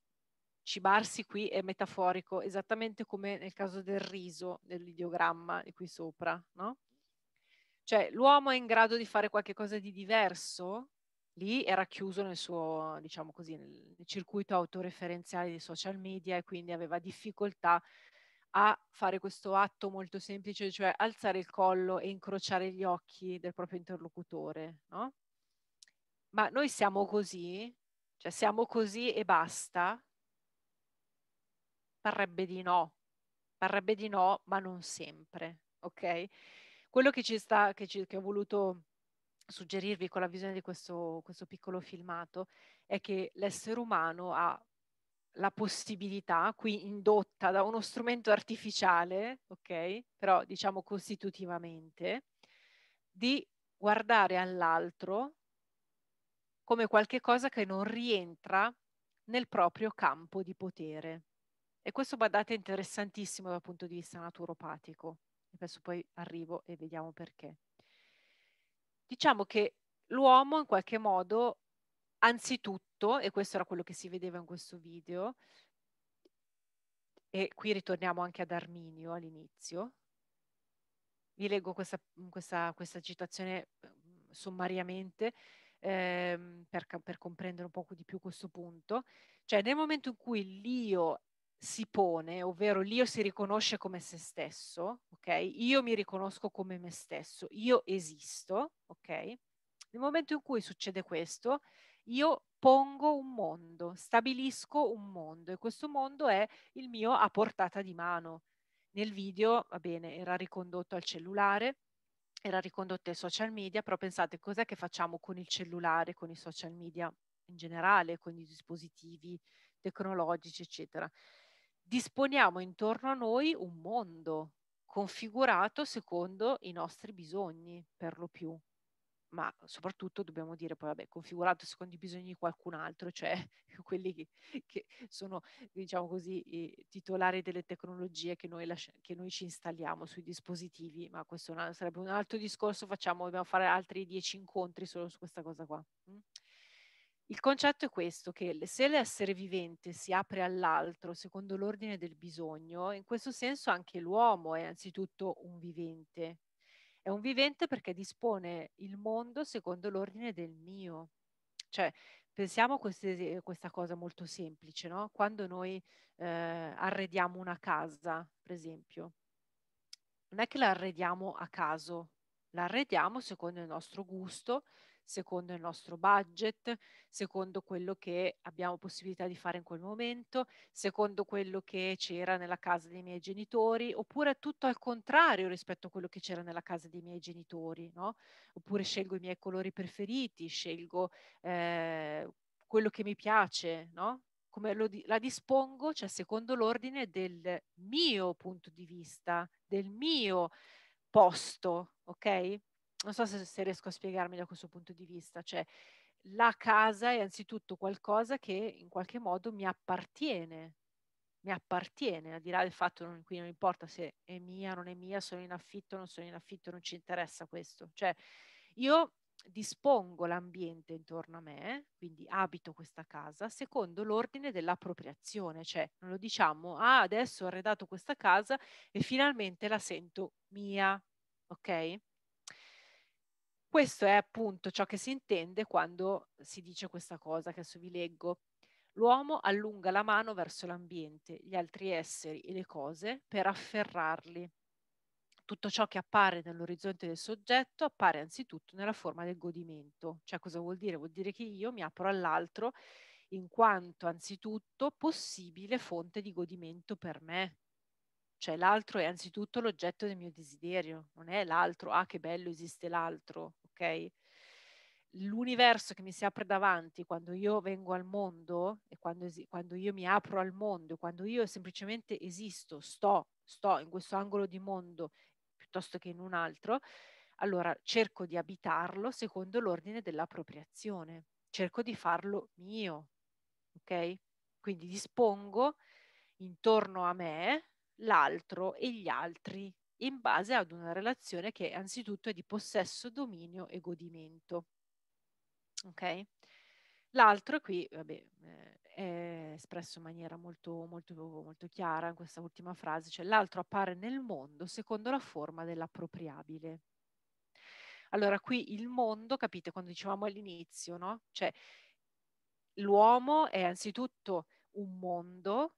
Cibarsi qui è metaforico, esattamente come nel caso del riso, dell'ideogramma di qui sopra, no? Cioè l'uomo è in grado di fare qualcosa di diverso, lì era chiuso nel suo, diciamo così, nel circuito autoreferenziale di social media e quindi aveva difficoltà a fare questo atto molto semplice, cioè alzare il collo e incrociare gli occhi del proprio interlocutore, no? Ma noi siamo così, cioè siamo così e basta? Parrebbe di no, parrebbe di no, ma non sempre, ok? Quello che ci sta, che, ci, che ho voluto suggerirvi con la visione di questo, questo piccolo filmato è che l'essere umano ha la possibilità, qui indotta da uno strumento artificiale, ok? Però diciamo costitutivamente, di guardare all'altro come qualcosa che non rientra nel proprio campo di potere. E questo, badate, è interessantissimo dal punto di vista naturopatico. Adesso poi arrivo e vediamo perché. Diciamo che l'uomo in qualche modo anzitutto, e questo era quello che si vedeva in questo video, e qui ritorniamo anche ad Arminio all'inizio, vi leggo questa, questa, questa citazione mm, sommariamente ehm, per, per comprendere un poco di più questo punto, cioè nel momento in cui l'io si pone, ovvero l'io si riconosce come se stesso, ok? Io mi riconosco come me stesso, io esisto, ok? Nel momento in cui succede questo, io pongo un mondo, stabilisco un mondo e questo mondo è il mio a portata di mano. Nel video, va bene, era ricondotto al cellulare, era ricondotto ai social media, però pensate cos'è che facciamo con il cellulare, con i social media in generale, con i dispositivi tecnologici, eccetera. Disponiamo intorno a noi un mondo configurato secondo i nostri bisogni, per lo più ma soprattutto dobbiamo dire poi, vabbè, configurato secondo i bisogni di qualcun altro, cioè quelli che, che sono, diciamo così, eh, titolari delle tecnologie che noi, lascia, che noi, ci installiamo sui dispositivi, ma questo un, sarebbe un altro discorso, facciamo, dobbiamo fare altri dieci incontri solo su questa cosa qua. Mm. Il concetto è questo, che se l'essere vivente si apre all'altro secondo l'ordine del bisogno, in questo senso anche l'uomo è anzitutto un vivente, è un vivente perché dispone il mondo secondo l'ordine del mio. Cioè, pensiamo a queste, questa cosa molto semplice, no? Quando noi eh, arrediamo una casa, per esempio, non è che la arrediamo a caso, la arrediamo secondo il nostro gusto, secondo il nostro budget, secondo quello che abbiamo possibilità di fare in quel momento, secondo quello che c'era nella casa dei miei genitori, oppure tutto al contrario rispetto a quello che c'era nella casa dei miei genitori, no? Oppure scelgo i miei colori preferiti, scelgo eh, quello che mi piace, no? Come lo, la dispongo, cioè secondo l'ordine del mio punto di vista, del mio posto, ok? non so se, se riesco a spiegarmi da questo punto di vista, cioè la casa è anzitutto qualcosa che in qualche modo mi appartiene, mi appartiene, al di là del fatto non, qui non importa se è mia, non è mia, sono in affitto, non sono in affitto, non ci interessa questo. Cioè io dispongo l'ambiente intorno a me, quindi abito questa casa, secondo l'ordine dell'appropriazione, cioè non lo diciamo, ah adesso ho arredato questa casa e finalmente la sento mia, ok? Questo è appunto ciò che si intende quando si dice questa cosa che adesso vi leggo. L'uomo allunga la mano verso l'ambiente, gli altri esseri e le cose per afferrarli. Tutto ciò che appare nell'orizzonte del soggetto appare anzitutto nella forma del godimento. Cioè cosa vuol dire? Vuol dire che io mi apro all'altro in quanto anzitutto possibile fonte di godimento per me, cioè l'altro è anzitutto l'oggetto del mio desiderio, non è l'altro, ah che bello esiste l'altro, ok? L'universo che mi si apre davanti quando io vengo al mondo e quando, quando io mi apro al mondo, quando io semplicemente esisto, sto, sto in questo angolo di mondo piuttosto che in un altro, allora cerco di abitarlo secondo l'ordine dell'appropriazione, cerco di farlo mio, ok? Quindi dispongo intorno a me l'altro e gli altri in base ad una relazione che anzitutto è di possesso, dominio e godimento. Ok? L'altro qui vabbè, eh, è espresso in maniera molto, molto, molto chiara in questa ultima frase, cioè l'altro appare nel mondo secondo la forma dell'appropriabile. Allora qui il mondo, capite, quando dicevamo all'inizio, no? Cioè l'uomo è anzitutto un mondo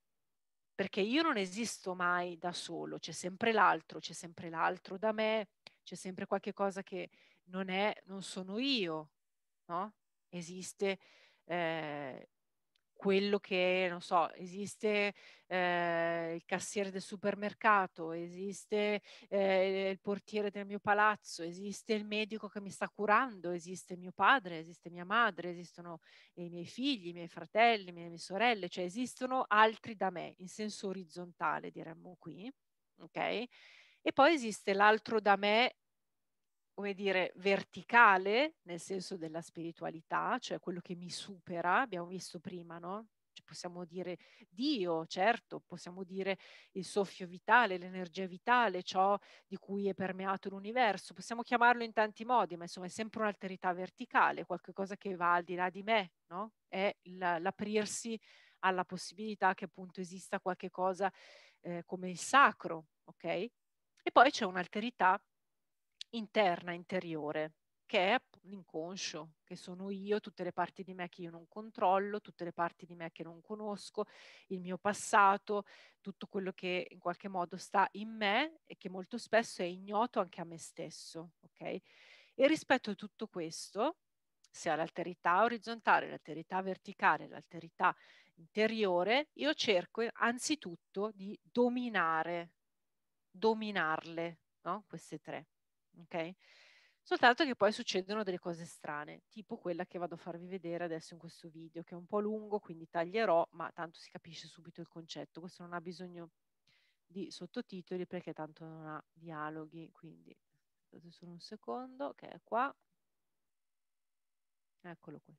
perché io non esisto mai da solo, c'è sempre l'altro, c'è sempre l'altro da me, c'è sempre qualche cosa che non è, non sono io, no? Esiste eh, quello che, non so, esiste eh, il cassiere del supermercato, esiste eh, il portiere del mio palazzo, esiste il medico che mi sta curando, esiste mio padre, esiste mia madre, esistono i miei figli, i miei fratelli, le mie, mie sorelle, cioè esistono altri da me in senso orizzontale, diremmo qui, ok? E poi esiste l'altro da me come dire, verticale, nel senso della spiritualità, cioè quello che mi supera, abbiamo visto prima, no? Cioè possiamo dire Dio, certo, possiamo dire il soffio vitale, l'energia vitale, ciò di cui è permeato l'universo, possiamo chiamarlo in tanti modi, ma insomma è sempre un'alterità verticale, qualcosa che va al di là di me, no? È l'aprirsi alla possibilità che appunto esista qualche cosa eh, come il sacro, ok? E poi c'è un'alterità interna, interiore, che è l'inconscio, che sono io, tutte le parti di me che io non controllo, tutte le parti di me che non conosco, il mio passato, tutto quello che in qualche modo sta in me e che molto spesso è ignoto anche a me stesso, ok? E rispetto a tutto questo, sia l'alterità orizzontale, l'alterità verticale, l'alterità interiore, io cerco anzitutto di dominare, dominarle, no? queste tre ok? Soltanto che poi succedono delle cose strane, tipo quella che vado a farvi vedere adesso in questo video, che è un po' lungo, quindi taglierò, ma tanto si capisce subito il concetto. Questo non ha bisogno di sottotitoli perché tanto non ha dialoghi, quindi aspettate solo un secondo, che è qua. Eccolo qui.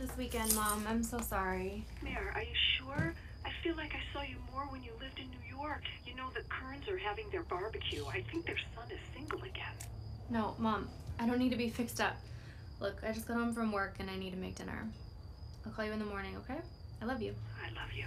Not this weekend, Mom. I'm so sorry. Mayor, are you sure? I feel like I saw you more when you lived in New York. You know, the Kerns are having their barbecue. I think their son is single again. No, Mom. I don't need to be fixed up. Look, I just got home from work and I need to make dinner. I'll call you in the morning, okay? I love you. I love you.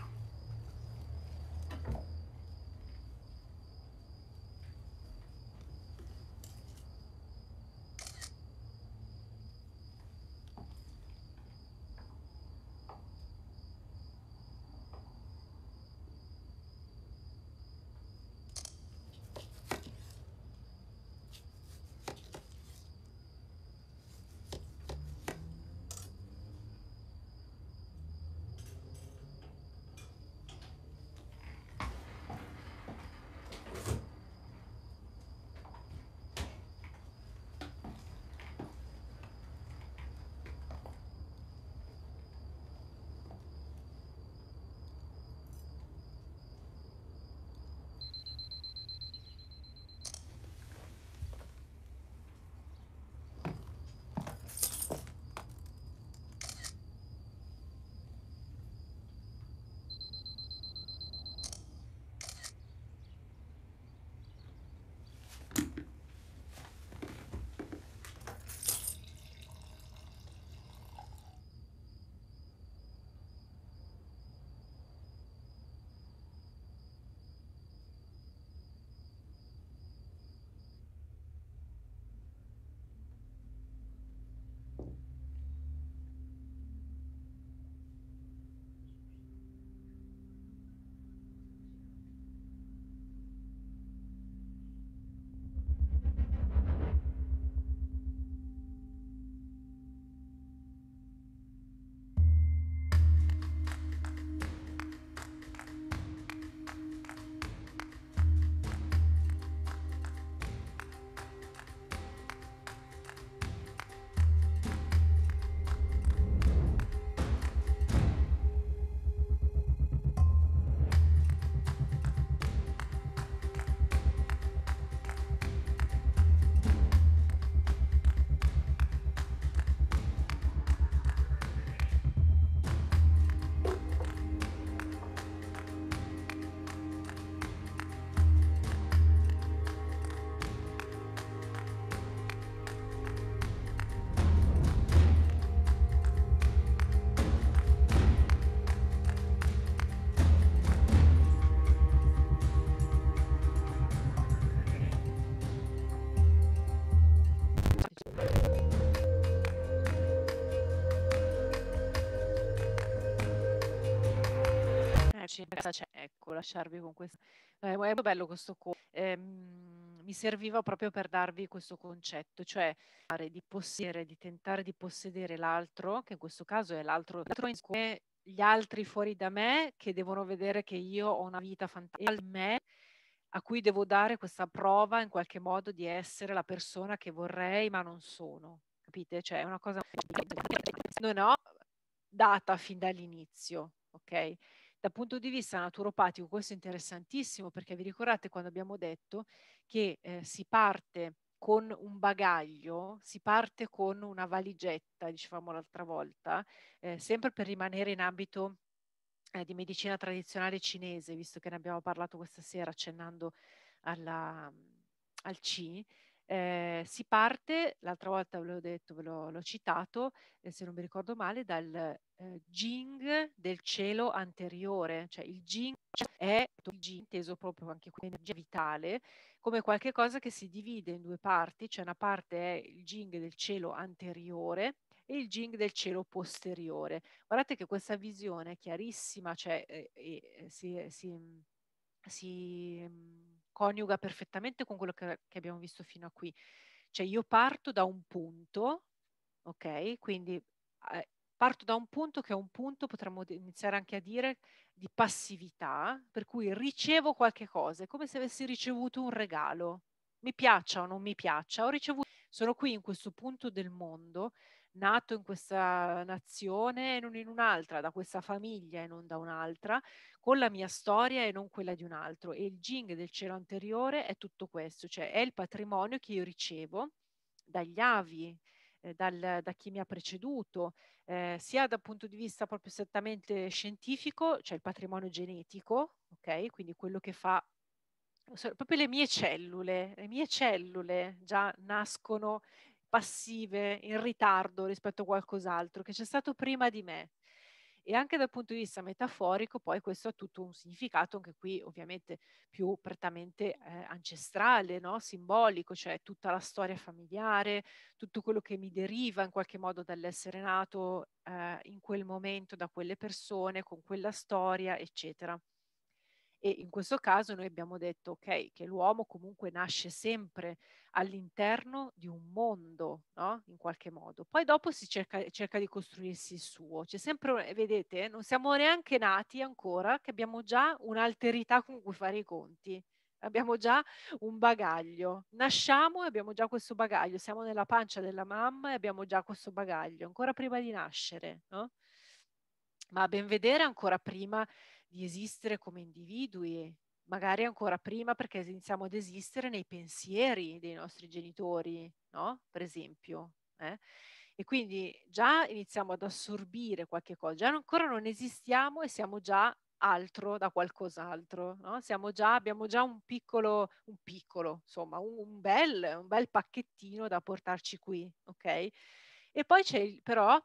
lasciarvi con questo. Eh, è molto bello questo corso. Ehm, mi serviva proprio per darvi questo concetto, cioè di possedere, di tentare di possedere l'altro, che in questo caso è l'altro, l'altro scuola, gli altri fuori da me che devono vedere che io ho una vita fantastica, me a cui devo dare questa prova in qualche modo di essere la persona che vorrei ma non sono, capite? Cioè è una cosa non ho data fin dall'inizio, ok? Dal punto di vista naturopatico questo è interessantissimo perché vi ricordate quando abbiamo detto che eh, si parte con un bagaglio, si parte con una valigetta, dicevamo l'altra volta, eh, sempre per rimanere in ambito eh, di medicina tradizionale cinese, visto che ne abbiamo parlato questa sera accennando alla, al C, eh, si parte, l'altra volta ve l'ho detto, ve l'ho, l'ho citato, eh, se non mi ricordo male, dal eh, Jing del cielo anteriore, cioè il Jing è il Jing inteso proprio anche qui energia vitale, come qualcosa che si divide in due parti, cioè una parte è il Jing del cielo anteriore, e il Jing del cielo posteriore. Guardate che questa visione è chiarissima, cioè eh, eh, si, si, si mm, coniuga perfettamente con quello che, che abbiamo visto fino a qui. Cioè io parto da un punto, ok? Quindi eh, parto da un punto che è un punto, potremmo iniziare anche a dire, di passività, per cui ricevo qualche cosa, è come se avessi ricevuto un regalo, mi piaccia o non mi piaccia, ho ricevuto, sono qui in questo punto del mondo nato in questa nazione e non in un'altra, da questa famiglia e non da un'altra, con la mia storia e non quella di un altro. E il Jing del cielo anteriore è tutto questo, cioè è il patrimonio che io ricevo dagli avi, eh, dal, da chi mi ha preceduto, eh, sia dal punto di vista proprio strettamente scientifico, cioè il patrimonio genetico, ok? Quindi quello che fa proprio le mie cellule, le mie cellule già nascono passive, in ritardo rispetto a qualcos'altro che c'è stato prima di me. E anche dal punto di vista metaforico, poi questo ha tutto un significato, anche qui ovviamente più prettamente eh, ancestrale, no? simbolico, cioè tutta la storia familiare, tutto quello che mi deriva in qualche modo dall'essere nato eh, in quel momento, da quelle persone, con quella storia, eccetera. E in questo caso noi abbiamo detto okay, che l'uomo comunque nasce sempre all'interno di un mondo, no? in qualche modo. Poi dopo si cerca, cerca, di costruirsi il suo. C'è sempre, vedete, non siamo neanche nati ancora, che abbiamo già un'alterità con cui fare i conti. Abbiamo già un bagaglio. Nasciamo e abbiamo già questo bagaglio. Siamo nella pancia della mamma e abbiamo già questo bagaglio, ancora prima di nascere. No? Ma a ben vedere, ancora prima di esistere come individui, magari ancora prima perché iniziamo ad esistere nei pensieri dei nostri genitori, no? Per esempio. Eh? E quindi già iniziamo ad assorbire qualche cosa, già ancora non esistiamo e siamo già altro da qualcos'altro, no? Siamo già, abbiamo già un piccolo, un piccolo, insomma, un, un, bel, un bel pacchettino da portarci qui, ok? E poi c'è, il, però,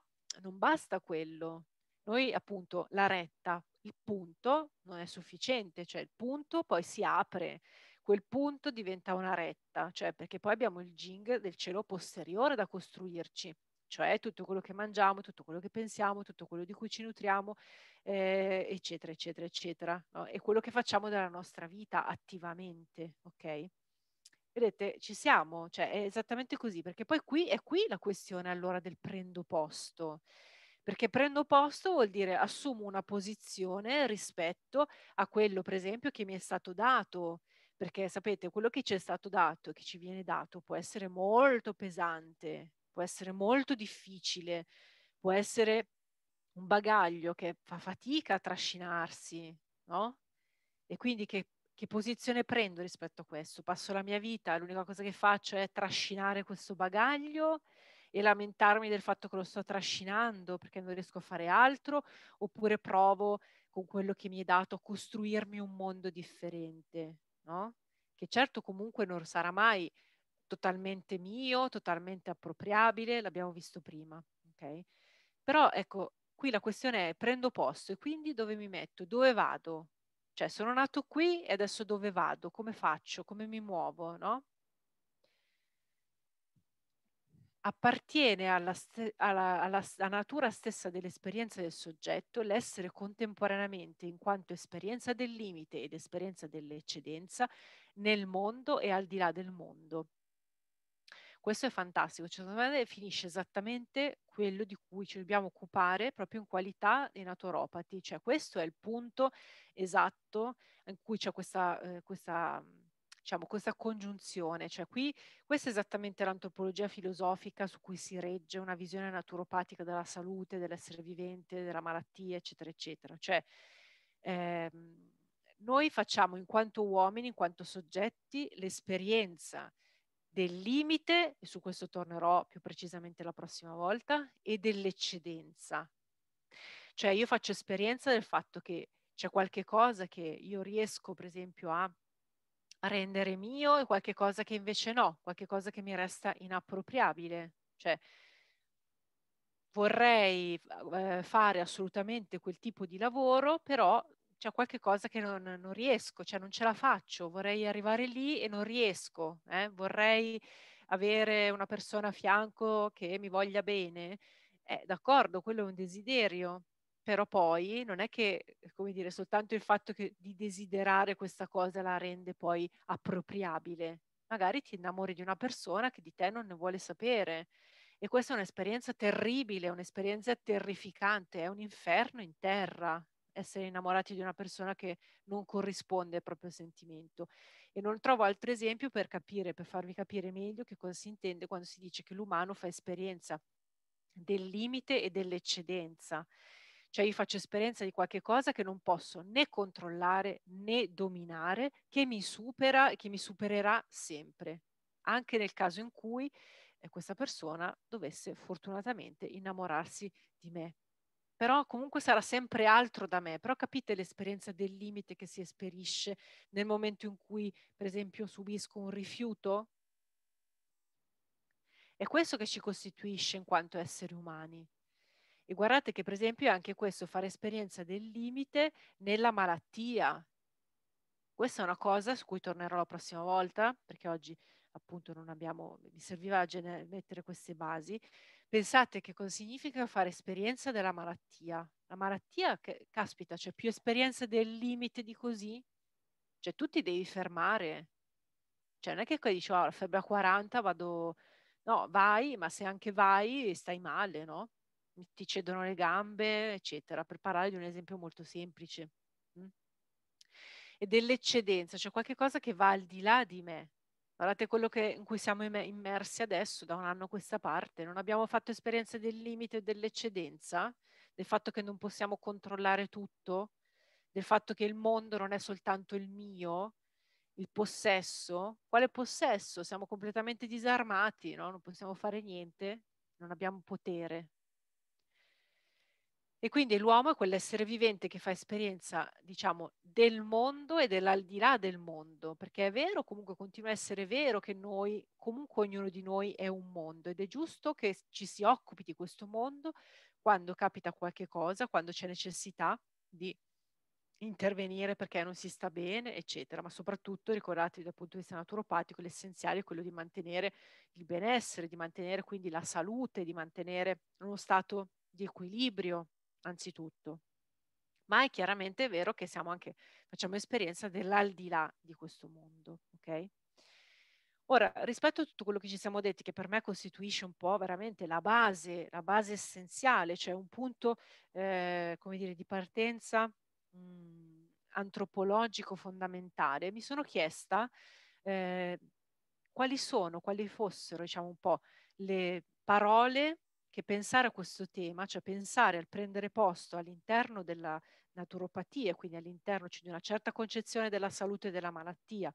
non basta quello. Noi appunto la retta, il punto non è sufficiente, cioè il punto poi si apre, quel punto diventa una retta, cioè perché poi abbiamo il jing del cielo posteriore da costruirci, cioè tutto quello che mangiamo, tutto quello che pensiamo, tutto quello di cui ci nutriamo, eh, eccetera, eccetera, eccetera, no? e quello che facciamo della nostra vita attivamente, ok? Vedete, ci siamo, cioè è esattamente così, perché poi qui è qui la questione allora del prendo posto, perché prendo posto vuol dire assumo una posizione rispetto a quello, per esempio, che mi è stato dato, perché sapete, quello che ci è stato dato, e che ci viene dato, può essere molto pesante, può essere molto difficile, può essere un bagaglio che fa fatica a trascinarsi, no? E quindi che, che posizione prendo rispetto a questo? Passo la mia vita, l'unica cosa che faccio è trascinare questo bagaglio e lamentarmi del fatto che lo sto trascinando perché non riesco a fare altro, oppure provo con quello che mi è dato a costruirmi un mondo differente, no? Che certo comunque non sarà mai totalmente mio, totalmente appropriabile, l'abbiamo visto prima, ok? Però ecco, qui la questione è prendo posto e quindi dove mi metto, dove vado? Cioè sono nato qui e adesso dove vado, come faccio, come mi muovo, no? appartiene alla, alla, alla, alla, natura stessa dell'esperienza del soggetto l'essere contemporaneamente, in quanto esperienza del limite ed esperienza dell'eccedenza, nel mondo e al di là del mondo. Questo è fantastico, cioè, secondo me finisce esattamente quello di cui ci dobbiamo occupare proprio in qualità di naturopati, cioè questo è il punto esatto in cui c'è questa, eh, questa diciamo, questa congiunzione, cioè qui questa è esattamente l'antropologia filosofica su cui si regge una visione naturopatica della salute, dell'essere vivente, della malattia, eccetera, eccetera. Cioè, ehm, noi facciamo in quanto uomini, in quanto soggetti, l'esperienza del limite, e su questo tornerò più precisamente la prossima volta, e dell'eccedenza. Cioè io faccio esperienza del fatto che c'è qualche cosa che io riesco, per esempio, a rendere mio e qualche cosa che invece no, qualche cosa che mi resta inappropriabile. Cioè, vorrei eh, fare assolutamente quel tipo di lavoro, però c'è qualche cosa che non, non, riesco, cioè non ce la faccio, vorrei arrivare lì e non riesco, eh? vorrei avere una persona a fianco che mi voglia bene. Eh, d'accordo, quello è un desiderio, però poi non è che, eh, come dire, soltanto il fatto che, di desiderare questa cosa la rende poi appropriabile. Magari ti innamori di una persona che di te non ne vuole sapere. E questa è un'esperienza terribile, un'esperienza terrificante, è un inferno in terra essere innamorati di una persona che non corrisponde al proprio sentimento. E non trovo altro esempio per capire, per farvi capire meglio che cosa si intende quando si dice che l'umano fa esperienza del limite e dell'eccedenza cioè io faccio esperienza di qualche cosa che non posso né controllare né dominare, che mi supera e che mi supererà sempre, anche nel caso in cui eh, questa persona dovesse fortunatamente innamorarsi di me. Però comunque sarà sempre altro da me, però capite l'esperienza del limite che si esperisce nel momento in cui, per esempio, subisco un rifiuto? È questo che ci costituisce in quanto esseri umani, e guardate che per esempio è anche questo fare esperienza del limite nella malattia. Questa è una cosa su cui tornerò la prossima volta, perché oggi appunto non abbiamo, mi serviva a gener- mettere queste basi. Pensate che cosa significa fare esperienza della malattia. La malattia, che, caspita, c'è più esperienza del limite di così? Cioè tu ti devi fermare. Cioè non è che poi dici, oh, la febbre a 40 vado... No, vai, ma se anche vai stai male, no? ti cedono le gambe, eccetera, per parlare di un esempio molto semplice. Mm? E dell'eccedenza, cioè qualcosa che va al di là di me. Guardate quello che, in cui siamo immersi adesso, da un anno a questa parte. Non abbiamo fatto esperienza del limite e dell'eccedenza, del fatto che non possiamo controllare tutto, del fatto che il mondo non è soltanto il mio, il possesso. Quale possesso? Siamo completamente disarmati, no? non possiamo fare niente, non abbiamo potere. E quindi l'uomo è quell'essere vivente che fa esperienza, diciamo, del mondo e dell'aldilà del mondo, perché è vero, comunque continua a essere vero che noi, comunque ognuno di noi è un mondo ed è giusto che ci si occupi di questo mondo quando capita qualche cosa, quando c'è necessità di intervenire perché non si sta bene, eccetera, ma soprattutto ricordatevi dal punto di vista naturopatico l'essenziale è quello di mantenere il benessere, di mantenere quindi la salute, di mantenere uno stato di equilibrio anzitutto. Ma è chiaramente vero che siamo anche, facciamo esperienza dell'aldilà di questo mondo, ok? Ora, rispetto a tutto quello che ci siamo detti, che per me costituisce un po' veramente la base, la base essenziale, cioè un punto, eh, come dire, di partenza mh, mm, antropologico fondamentale, mi sono chiesta eh, quali sono, quali fossero, diciamo un po', le parole che pensare a questo tema, cioè pensare al prendere posto all'interno della naturopatia, quindi all'interno cioè, di una certa concezione della salute e della malattia,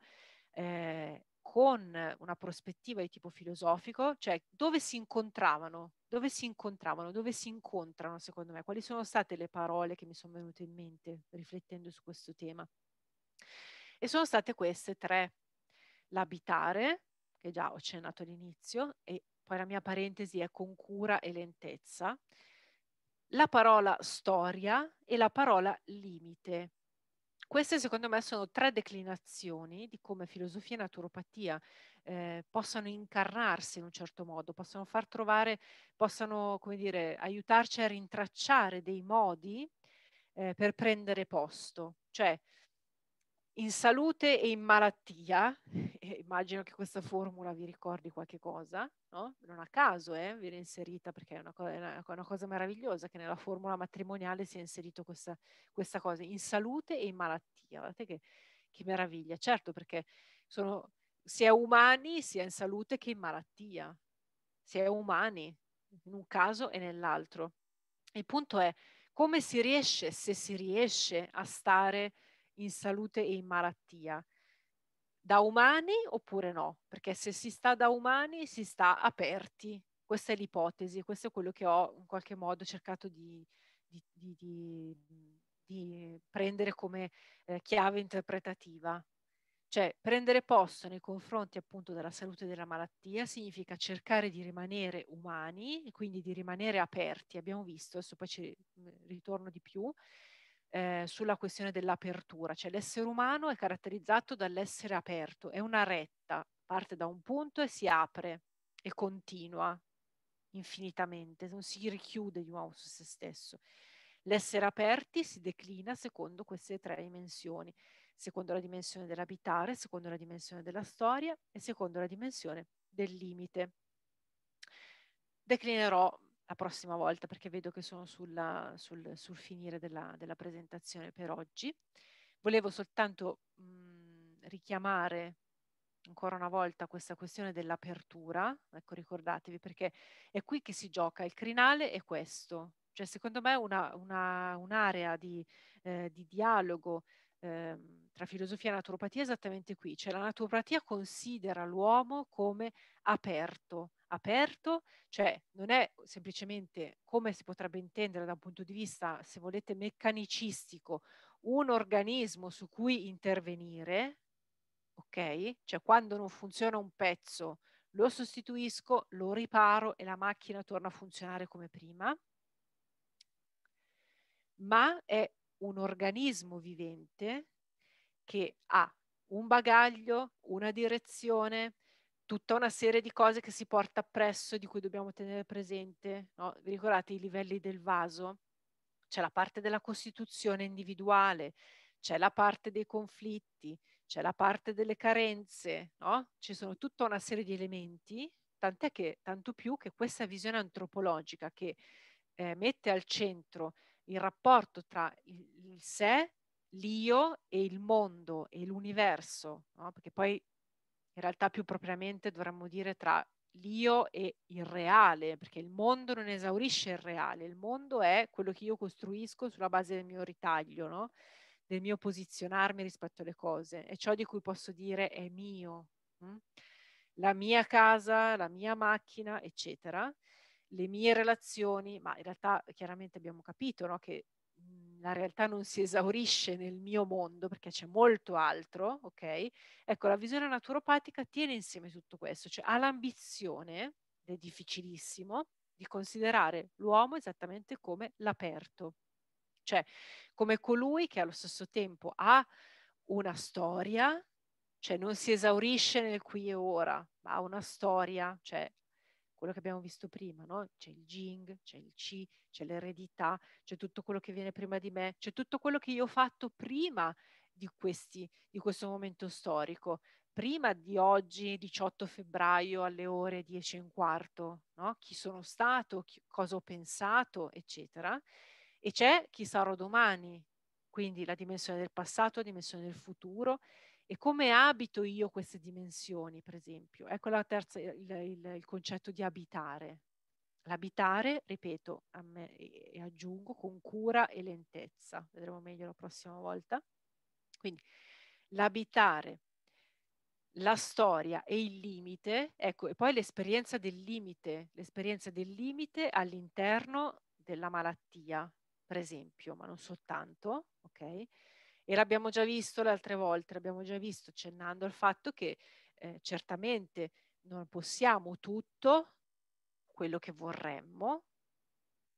eh, con una prospettiva di tipo filosofico, cioè dove si incontravano, dove si incontravano, dove si incontrano secondo me, quali sono state le parole che mi sono venute in mente riflettendo su questo tema. E sono state queste tre, l'abitare, che già ho accennato all'inizio, e poi la mia parentesi è con cura e lentezza, la parola storia e la parola limite. Queste secondo me sono tre declinazioni di come filosofia e naturopatia eh, possano incarnarsi in un certo modo, possono far trovare, possono come dire, aiutarci a rintracciare dei modi eh, per prendere posto. Cioè in salute e in malattia, e immagino che questa formula vi ricordi qualche cosa, no? non a caso eh, viene inserita perché è una, co- è, una, cosa meravigliosa che nella formula matrimoniale sia inserita questa, questa, cosa, in salute e in malattia, guardate che, che meraviglia, certo perché sono sia umani sia in salute che in malattia, sia umani in un caso e nell'altro. Il punto è come si riesce, se si riesce a stare in salute e in malattia. Da umani oppure no? Perché se si sta da umani si sta aperti. Questa è l'ipotesi, questo è quello che ho in qualche modo cercato di, di, di, di prendere come eh, chiave interpretativa. Cioè prendere posto nei confronti appunto della salute e della malattia significa cercare di rimanere umani e quindi di rimanere aperti, abbiamo visto, adesso poi ci mm, ritorno di più, eh, sulla questione dell'apertura, cioè l'essere umano è caratterizzato dall'essere aperto, è una retta, parte da un punto e si apre e continua infinitamente, non si richiude di nuovo su se stesso. L'essere aperti si declina secondo queste tre dimensioni, secondo la dimensione dell'abitare, secondo la dimensione della storia e secondo la dimensione del limite. Declinerò la prossima volta perché vedo che sono sulla, sul, sul, finire della, della, presentazione per oggi. Volevo soltanto mh, mhmm, richiamare ancora una volta questa questione dell'apertura, ecco ricordatevi perché è qui che si gioca, il crinale è questo, cioè secondo me una, una, un'area di, eh, di dialogo eh, tra filosofia e naturopatia è esattamente qui, cioè la naturopatia considera l'uomo come aperto, aperto, cioè non è semplicemente come si potrebbe intendere da un punto di vista, se volete, meccanicistico, un organismo su cui intervenire, ok? Cioè quando non funziona un pezzo lo sostituisco, lo riparo e la macchina torna a funzionare come prima, ma è un organismo vivente che ha un bagaglio, una direzione, tutta una serie di cose che si porta appresso di cui dobbiamo tenere presente. No? Vi ricordate i livelli del vaso? C'è la parte della costituzione individuale, c'è la parte dei conflitti, c'è la parte delle carenze, no? ci sono tutta una serie di elementi, tant'è che tanto più che questa visione antropologica che eh, mette al centro il rapporto tra il, il sé l'io e il mondo e l'universo, no? perché poi in realtà più propriamente dovremmo dire tra l'io e il reale, perché il mondo non esaurisce il reale, il mondo è quello che io costruisco sulla base del mio ritaglio, no? del mio posizionarmi rispetto alle cose, e ciò di cui posso dire è mio, hm? la mia casa, la mia macchina, eccetera, le mie relazioni, ma in realtà chiaramente abbiamo capito no? che Mhmm, la realtà non si esaurisce nel mio mondo perché c'è molto altro, ok? Ecco, la visione naturopatica tiene insieme tutto questo, cioè ha l'ambizione, ed è difficilissimo, di considerare l'uomo esattamente come l'aperto, cioè come colui che allo stesso tempo ha una storia, cioè non si esaurisce nel qui e ora, ma ha una storia, cioè quello che abbiamo visto prima, no? C'è il Jing, c'è il Qi, c'è l'eredità, c'è tutto quello che viene prima di me, c'è tutto quello che io ho fatto prima di, questi, di questo momento storico, prima di oggi, 18 febbraio, alle ore 10 e un quarto, no? chi sono stato, chi, cosa ho pensato, eccetera. E c'è chi sarò domani, quindi la dimensione del passato, la dimensione del futuro e come abito io queste dimensioni, per esempio. Ecco la terza, il, il, il concetto di abitare. L'abitare, ripeto, me, e aggiungo con cura e lentezza, vedremo meglio la prossima volta. Quindi l'abitare, la storia e il limite, ecco, e poi l'esperienza del limite, l'esperienza del limite all'interno della malattia, per esempio, ma non soltanto, ok? E l'abbiamo già visto le altre volte, l'abbiamo già visto accennando al fatto che eh, certamente non possiamo tutto quello che vorremmo,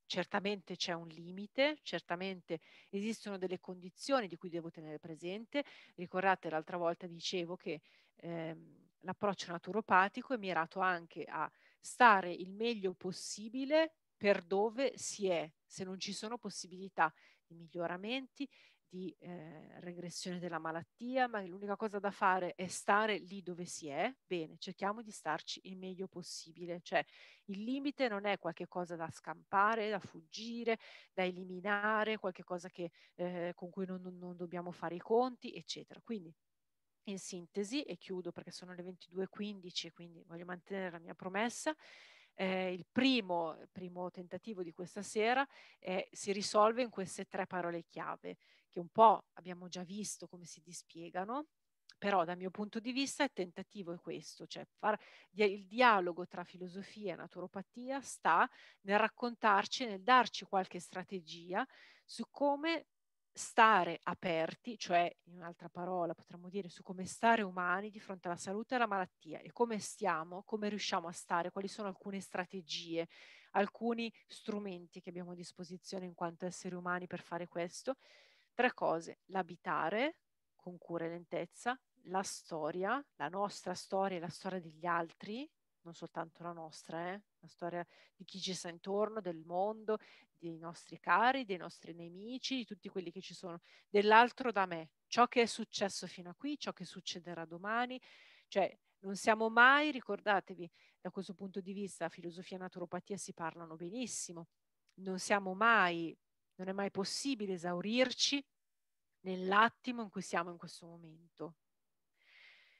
certamente c'è un limite, certamente esistono delle condizioni di cui devo tenere presente. Ricordate l'altra volta dicevo che ehm, l'approccio naturopatico è mirato anche a stare il meglio possibile per dove si è, se non ci sono possibilità di miglioramenti, di eh, regressione della malattia, ma l'unica cosa da fare è stare lì dove si è, bene, cerchiamo di starci il meglio possibile, cioè il limite non è qualcosa da scampare, da fuggire, da eliminare, qualcosa che, eh, con cui non, non dobbiamo fare i conti, eccetera. Quindi in sintesi, e chiudo perché sono le 22.15, quindi voglio mantenere la mia promessa, eh, il primo, primo, tentativo di questa sera eh, si risolve in queste tre parole chiave, che un po' abbiamo già visto come si dispiegano, però dal mio punto di vista il tentativo è questo, cioè far, il dialogo tra filosofia e naturopatia sta nel raccontarci, nel darci qualche strategia su come stare aperti, cioè in un'altra parola potremmo dire su come stare umani di fronte alla salute e alla malattia e come stiamo, come riusciamo a stare, quali sono alcune strategie, alcuni strumenti che abbiamo a disposizione in quanto esseri umani per fare questo. Tre cose, l'abitare con cura e lentezza, la storia, la nostra storia e la storia degli altri, non soltanto la nostra, eh? la storia di chi ci sta intorno, del mondo, dei nostri cari, dei nostri nemici, di tutti quelli che ci sono, dell'altro da me, ciò che è successo fino a qui, ciò che succederà domani, cioè non siamo mai, ricordatevi, da questo punto di vista filosofia e naturopatia si parlano benissimo, non siamo mai, non è mai possibile esaurirci nell'attimo in cui siamo in questo momento.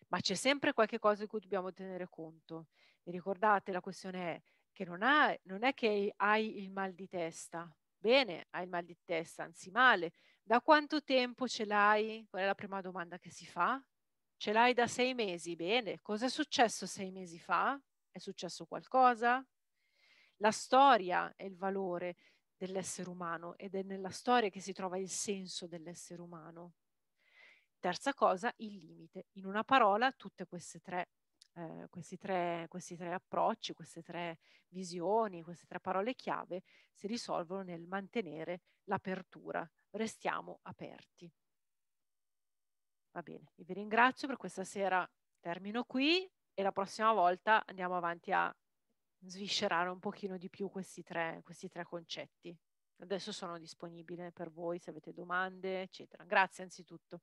Ma c'è sempre qualche cosa di cui dobbiamo tenere conto. Vi ricordate, la questione è che non, ha, non è che hai il mal di testa, bene, hai il mal di testa, anzi male. Da quanto tempo ce l'hai? Qual è la prima domanda che si fa? Ce l'hai da sei mesi, bene. Cosa è successo sei mesi fa? È successo qualcosa? La storia è il valore dell'essere umano ed è nella storia che si trova il senso dell'essere umano. Terza cosa, il limite. In una parola, tutte queste tre eh, questi, tre, questi tre approcci, queste tre visioni, queste tre parole chiave si risolvono nel mantenere l'apertura. Restiamo aperti. Va bene, vi ringrazio per questa sera. Termino qui e la prossima volta andiamo avanti a sviscerare un pochino di più questi tre, questi tre concetti. Adesso sono disponibile per voi se avete domande, eccetera. Grazie anzitutto.